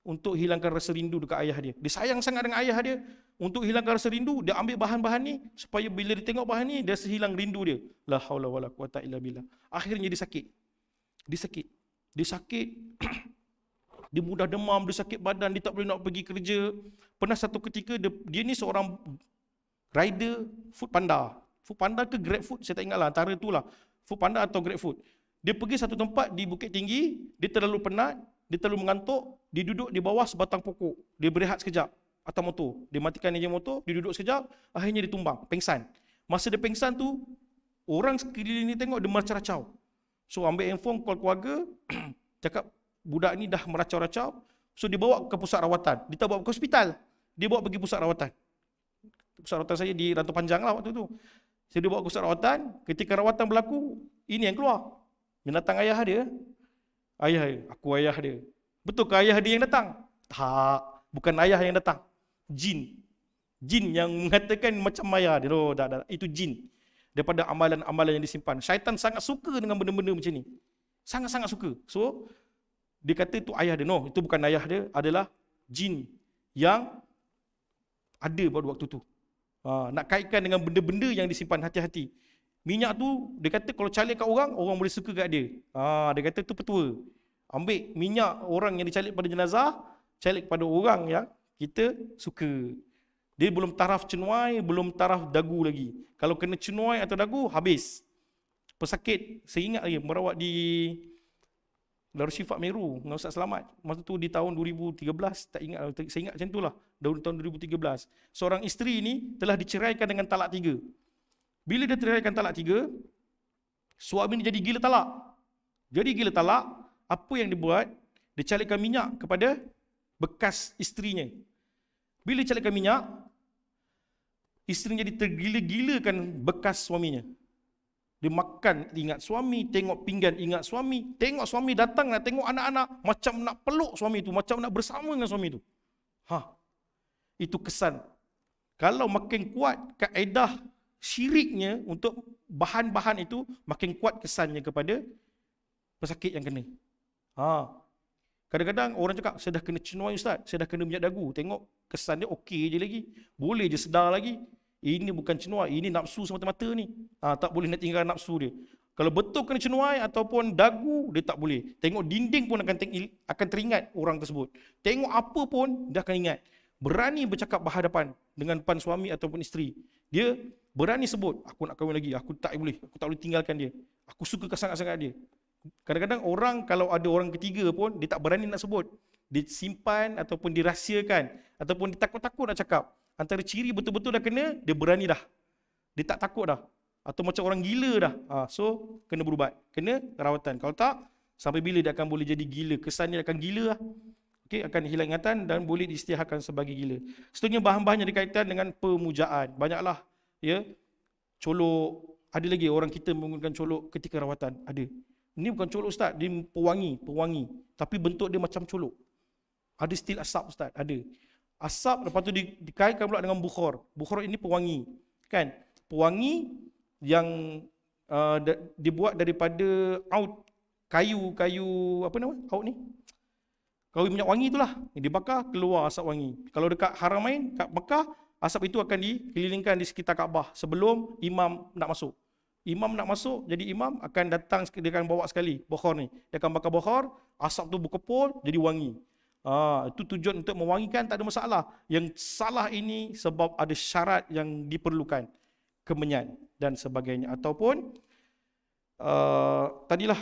Untuk hilangkan rasa rindu dekat ayah dia. Dia sayang sangat dengan ayah dia. Untuk hilangkan rasa rindu, dia ambil bahan-bahan ni supaya bila dia tengok bahan ni, dia sehilang rindu dia. La haula wala quwata illa billah. Akhirnya dia sakit. Dia sakit. Dia sakit. dia mudah demam, dia sakit badan, dia tak boleh nak pergi kerja. Pernah satu ketika dia, dia ni seorang rider food panda. Food panda ke grab food saya tak ingat lah antara itulah. Food panda atau grab food. Dia pergi satu tempat di Bukit Tinggi, dia terlalu penat, dia terlalu mengantuk, dia duduk di bawah sebatang pokok. Dia berehat sekejap atau motor. Dia matikan enjin motor, dia duduk sekejap, akhirnya dia tumbang, pengsan. Masa dia pengsan tu, orang sekeliling ni tengok dia macam racau. So ambil handphone call keluarga, cakap budak ni dah meracau-racau. So dia bawa ke pusat rawatan. Dia tak bawa ke hospital. Dia bawa pergi pusat rawatan. Pusat rawatan saya di Rantau Panjang lah waktu tu. Jadi so, dia bawa ke pusat rawatan. Ketika rawatan berlaku, ini yang keluar. Dia datang ayah dia. Ayah dia. Aku ayah dia. Betul ke ayah dia yang datang? Tak. Bukan ayah yang datang. Jin. Jin yang mengatakan macam ayah dia. Oh, dah, dah. Itu jin. Daripada amalan-amalan yang disimpan. Syaitan sangat suka dengan benda-benda macam ni. Sangat-sangat suka. So, dia kata itu ayah dia. No, itu bukan ayah dia, adalah jin yang ada pada waktu tu. Ha, nak kaitkan dengan benda-benda yang disimpan hati-hati. Minyak tu dia kata kalau calik kat orang, orang boleh suka kat dia. Ha, dia kata tu petua. Ambil minyak orang yang dicalik pada jenazah, calik pada orang yang kita suka. Dia belum taraf cenuai, belum taraf dagu lagi. Kalau kena cenuai atau dagu, habis. Pesakit, saya ingat lagi, merawat di Lalu sifat meru dengan Ustaz Selamat. Masa tu di tahun 2013, tak ingat, lah, saya ingat macam itulah. tahun 2013. Seorang isteri ini telah diceraikan dengan talak tiga. Bila dia ceraikan talak tiga, suami ni jadi gila talak. Jadi gila talak, apa yang dibuat? Dia calikan minyak kepada bekas isterinya. Bila calikan minyak, isterinya jadi tergila-gilakan bekas suaminya. Dia makan ingat suami, tengok pinggan ingat suami, tengok suami datang nak tengok anak-anak, macam nak peluk suami itu, macam nak bersama dengan suami itu. Ha. Itu kesan. Kalau makin kuat kaedah syiriknya untuk bahan-bahan itu, makin kuat kesannya kepada pesakit yang kena. Ha. Kadang-kadang orang cakap, saya dah kena cenuai ustaz, saya dah kena minyak dagu. Tengok kesannya okey je lagi. Boleh je sedar lagi. Ini bukan cenuai, ini nafsu semata-mata ni. Ha, tak boleh nak tinggalkan nafsu dia. Kalau betul kena cenuai ataupun dagu, dia tak boleh. Tengok dinding pun akan teng- akan teringat orang tersebut. Tengok apa pun, dia akan ingat. Berani bercakap berhadapan dengan pan suami ataupun isteri. Dia berani sebut, aku nak kahwin lagi, aku tak boleh, aku tak boleh tinggalkan dia. Aku suka sangat-sangat dia. Kadang-kadang orang, kalau ada orang ketiga pun, dia tak berani nak sebut disimpan ataupun dirahsiakan ataupun ditakut-takut nak cakap. Antara ciri betul-betul dah kena, dia berani dah. Dia tak takut dah. Atau macam orang gila dah. Ha, so, kena berubat. Kena rawatan. Kalau tak, sampai bila dia akan boleh jadi gila. Kesannya akan gila lah. Okay, akan hilang ingatan dan boleh diistiharkan sebagai gila. Seterusnya bahan-bahan yang dikaitkan dengan pemujaan. Banyaklah. Ya. Colok. Ada lagi orang kita menggunakan colok ketika rawatan. Ada. Ini bukan colok ustaz. Dia pewangi. Pewangi. Tapi bentuk dia macam colok. Ada still asap Ustaz, ada. Asap lepas tu dikaitkan pula dengan bukhor. Bukhor ini pewangi. Kan? Pewangi yang uh, dibuat daripada out kayu, kayu apa nama? Kau ni? Kau minyak wangi itulah. Dibakar, keluar asap wangi. Kalau dekat Haramain, kat Mekah, asap itu akan dikelilingkan di sekitar Kaabah sebelum imam nak masuk. Imam nak masuk, jadi imam akan datang, dia akan bawa sekali bukhor ni. Dia akan bakar bukhor, asap tu berkepul, jadi wangi. Ah, itu tujuan untuk mewangikan tak ada masalah. Yang salah ini sebab ada syarat yang diperlukan kemenyan dan sebagainya ataupun uh, tadilah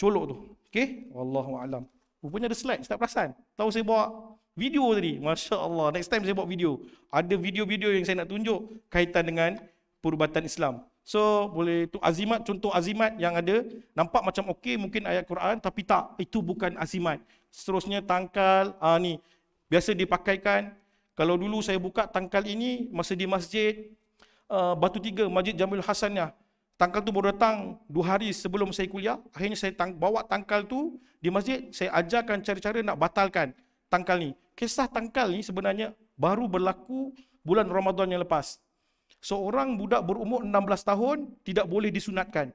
colok tu. okay? wallahu alam. Rupanya ada slide, tak perasan. Tahu saya bawa video tadi. Masya-Allah, next time saya bawa video. Ada video-video yang saya nak tunjuk kaitan dengan perubatan Islam. So boleh tu azimat contoh azimat yang ada nampak macam okey mungkin ayat Quran tapi tak itu bukan azimat. Seterusnya tangkal aa, ah, ni biasa dipakaikan kalau dulu saya buka tangkal ini masa di masjid aa, ah, Batu Tiga Masjid Jamil Hasannya tangkal tu baru datang dua hari sebelum saya kuliah akhirnya saya tang- bawa tangkal tu di masjid saya ajarkan cara-cara nak batalkan tangkal ni. Kisah tangkal ni sebenarnya baru berlaku bulan Ramadan yang lepas seorang budak berumur 16 tahun tidak boleh disunatkan.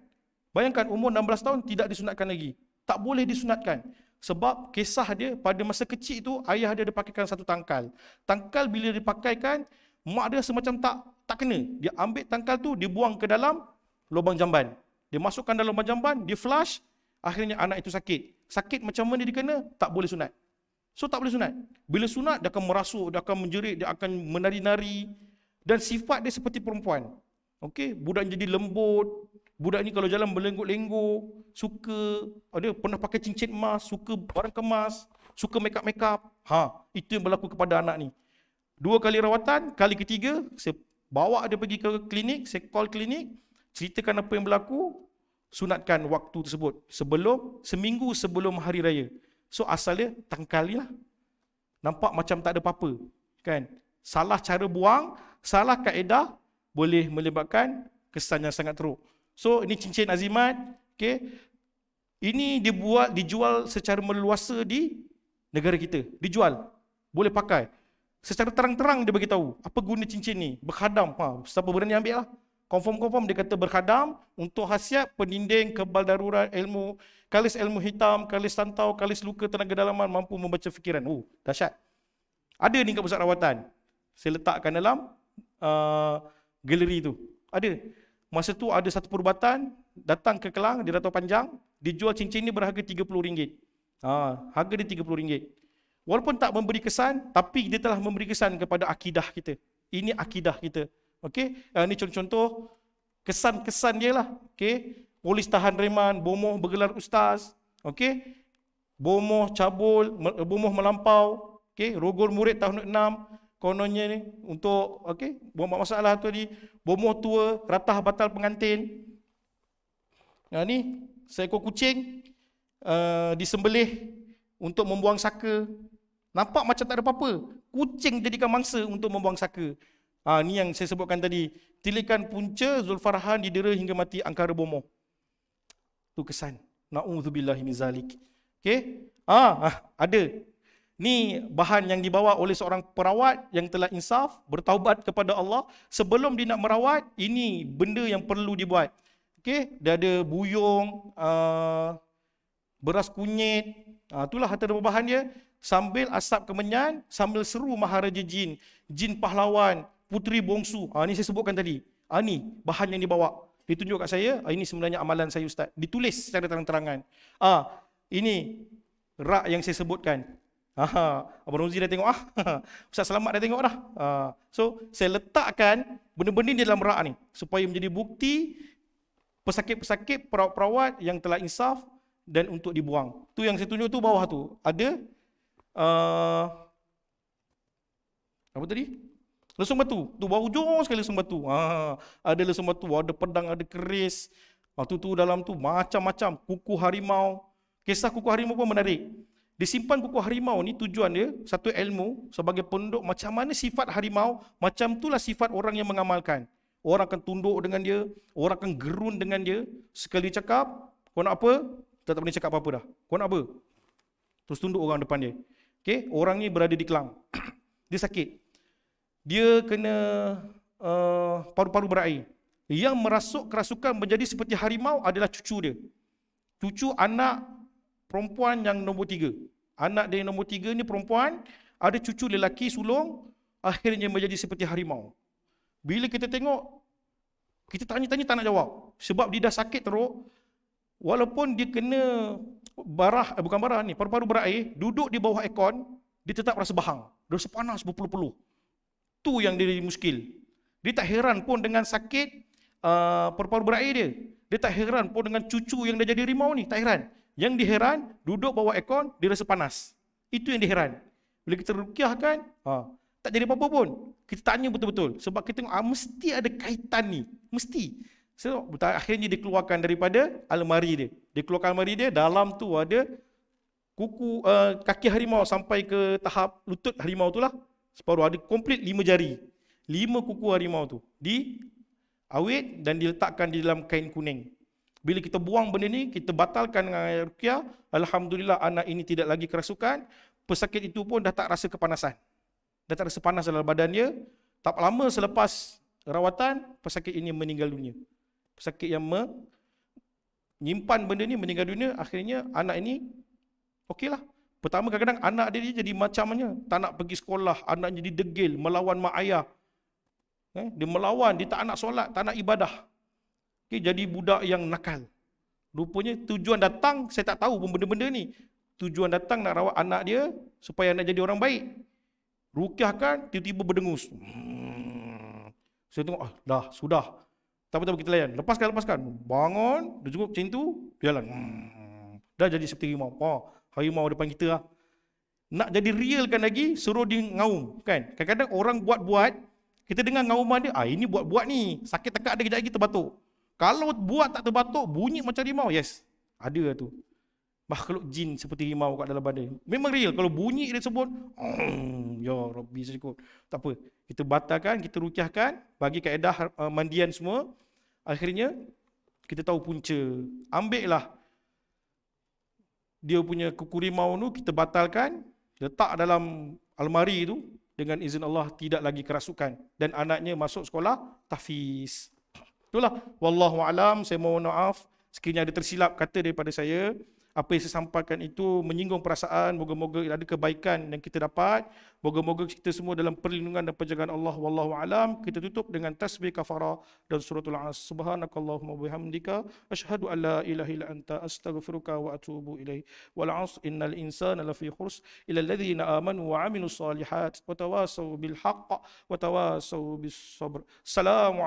Bayangkan umur 16 tahun tidak disunatkan lagi. Tak boleh disunatkan. Sebab kisah dia pada masa kecil itu ayah dia dipakaikan satu tangkal. Tangkal bila dipakaikan, mak dia semacam tak tak kena. Dia ambil tangkal tu, dia buang ke dalam lubang jamban. Dia masukkan dalam lubang jamban, dia flush, akhirnya anak itu sakit. Sakit macam mana dia kena, tak boleh sunat. So tak boleh sunat. Bila sunat, dia akan merasuk, dia akan menjerit, dia akan menari-nari dan sifat dia seperti perempuan. okay, budak jadi lembut. Budak ni kalau jalan berlenggut-lenggut, suka ada pernah pakai cincin emas, suka barang kemas, suka make up make up. Ha, itu yang berlaku kepada anak ni. Dua kali rawatan, kali ketiga saya bawa dia pergi ke klinik, saya call klinik, ceritakan apa yang berlaku, sunatkan waktu tersebut sebelum seminggu sebelum hari raya. So asal dia tangkal lah. Nampak macam tak ada apa-apa. Kan? Salah cara buang, salah kaedah boleh melibatkan kesan yang sangat teruk. So ini cincin azimat, okay? Ini dibuat dijual secara meluasa di negara kita. Dijual. Boleh pakai. Secara terang-terang dia bagi tahu apa guna cincin ni. Berkhadam. Ha, siapa berani ambil lah. Confirm-confirm dia kata berkhadam untuk hasiat peninding kebal darurat ilmu kalis ilmu hitam, kalis santau, kalis luka tenaga dalaman mampu membaca fikiran. Oh, dahsyat. Ada ni kat pusat rawatan. Saya letakkan dalam Uh, galeri tu. Ada. Masa tu ada satu perubatan datang ke Kelang di Ratau Panjang, dijual cincin ni berharga RM30. Ha, harga dia RM30. Walaupun tak memberi kesan, tapi dia telah memberi kesan kepada akidah kita. Ini akidah kita. Okey, uh, ini contoh-contoh kesan-kesan dia lah. Okey, polis tahan reman, bomoh bergelar ustaz. Okey, bomoh cabul, bomoh melampau. Okey, rogol murid tahun kononnya ni untuk okey buat masalah tu tadi bomoh tua ratah batal pengantin nah ni seekor kucing uh, disembelih untuk membuang saka nampak macam tak ada apa-apa kucing jadikan mangsa untuk membuang saka ha, ni yang saya sebutkan tadi tilikan punca Zulfarhan didera hingga mati angkara bomoh tu kesan naudzubillah min zalik okey ha, ada ini bahan yang dibawa oleh seorang perawat yang telah insaf, bertaubat kepada Allah. Sebelum dia nak merawat, ini benda yang perlu dibuat. Okay, dia ada buyung, uh, beras kunyit, uh, itulah harta dan bahan dia. Sambil asap kemenyan, sambil seru maharaja jin, jin pahlawan, putri bongsu. Uh, ah, ini saya sebutkan tadi. Uh, ah, ini bahan yang dibawa. Dia tunjuk kat saya, uh, ini sebenarnya amalan saya Ustaz. Ditulis secara terang-terangan. Uh, ini rak yang saya sebutkan. Abang Ruzi dah tengok ah. Ustaz Selamat dah tengok dah. Ha, so, saya letakkan benda-benda ni dalam rak ni. Supaya menjadi bukti pesakit-pesakit perawat-perawat yang telah insaf dan untuk dibuang. Tu yang saya tunjuk tu bawah tu. Ada uh, apa tadi? Lesung batu. Tu bawah ujung sekali lesung batu. Ha, ada lesung batu, ada pedang, ada keris. Waktu tu dalam tu macam-macam kuku harimau. Kisah kuku harimau pun menarik. Disimpan kuku harimau ni tujuan dia satu ilmu sebagai penduduk macam mana sifat harimau, macam itulah sifat orang yang mengamalkan. Orang akan tunduk dengan dia, orang akan gerun dengan dia. Sekali cakap, kau nak apa? Tak, tak boleh cakap apa-apa dah. Kau nak apa? Terus tunduk orang depan dia. Okay? Orang ni berada di kelang dia sakit. Dia kena uh, paru-paru berair. Yang merasuk kerasukan menjadi seperti harimau adalah cucu dia. Cucu anak perempuan yang nombor tiga. Anak dia yang nombor tiga ni perempuan, ada cucu lelaki sulung, akhirnya menjadi seperti harimau. Bila kita tengok, kita tanya-tanya tak nak jawab. Sebab dia dah sakit teruk, walaupun dia kena barah, eh, bukan barah ni, paru-paru berair, duduk di bawah ekon, dia tetap rasa bahang. Dia rasa panas berpuluh-puluh. Tu yang dia muskil. Dia tak heran pun dengan sakit uh, paru-paru berair dia. Dia tak heran pun dengan cucu yang dah jadi rimau ni. Tak heran. Yang diheran, duduk bawa ekon, dia rasa panas. Itu yang diheran. Bila kita kan, ha. tak jadi apa-apa pun. Kita tanya betul-betul. Sebab kita tengok, ah, mesti ada kaitan ni. Mesti. So, akhirnya dikeluarkan daripada almari dia. Dikeluarkan almari dia, dalam tu ada kuku uh, kaki harimau sampai ke tahap lutut harimau tu lah. Separuh ada komplit lima jari. Lima kuku harimau tu. Di awet dan diletakkan di dalam kain kuning. Bila kita buang benda ni, kita batalkan dengan air rukia, Alhamdulillah anak ini tidak lagi kerasukan, pesakit itu pun dah tak rasa kepanasan. Dah tak rasa panas dalam badannya. Tak lama selepas rawatan, pesakit ini meninggal dunia. Pesakit yang menyimpan benda ni meninggal dunia, akhirnya anak ini okeylah. Pertama kadang-kadang anak dia jadi macamnya, tak nak pergi sekolah, anak jadi degil, melawan mak ayah. Eh, dia melawan, dia tak nak solat, tak nak ibadah. Okay, jadi budak yang nakal. Rupanya tujuan datang, saya tak tahu pun benda-benda ni. Tujuan datang nak rawat anak dia supaya anak jadi orang baik. Rukiah kan, tiba-tiba berdengus. Hmm. Saya tengok, ah, dah, sudah. Tak apa-apa kita layan. Lepaskan, lepaskan. Bangun, dia cukup macam itu, jalan. Hmm. Dah jadi seperti rimau. Oh, ha, harimau depan kita lah. Nak jadi real kan lagi, suruh dia ngaum. Kan? Kadang-kadang orang buat-buat, kita dengar ngauman dia, ah ini buat-buat ni. Sakit tekak dia kejap lagi terbatuk. Kalau buat tak terbatuk, bunyi macam rimau. Yes, ada lah tu. Makhluk jin seperti rimau kat dalam badan. Memang real. Kalau bunyi dia sebut, ya Rabbi sesekut. Tak apa. Kita batalkan, kita rukiahkan. Bagi kaedah eh, mandian semua. Akhirnya, kita tahu punca. Ambil lah. Dia punya kuku rimau tu, kita batalkan. Letak dalam almari tu. Dengan izin Allah, tidak lagi kerasukan. Dan anaknya masuk sekolah, tafiz. Itulah wallahu alam saya mohon maaf sekiranya ada tersilap kata daripada saya apa yang saya sampaikan itu menyinggung perasaan moga-moga ada kebaikan yang kita dapat moga-moga kita semua dalam perlindungan dan penjagaan Allah wallahu alam kita tutup dengan tasbih kafara dan suratul as subhanakallahumma bihamdika asyhadu alla ilaha illa anta astaghfiruka wa atubu ilaik wal as innal insana lafi khurs ila alladhina amanu wa amilus salihat wa tawasaw bil haqq wa tawasaw bis sabr assalamu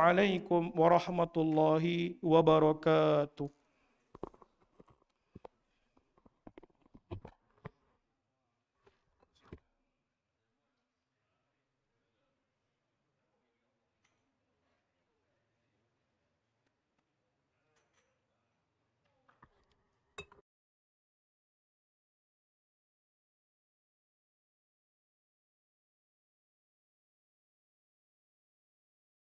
warahmatullahi wabarakatuh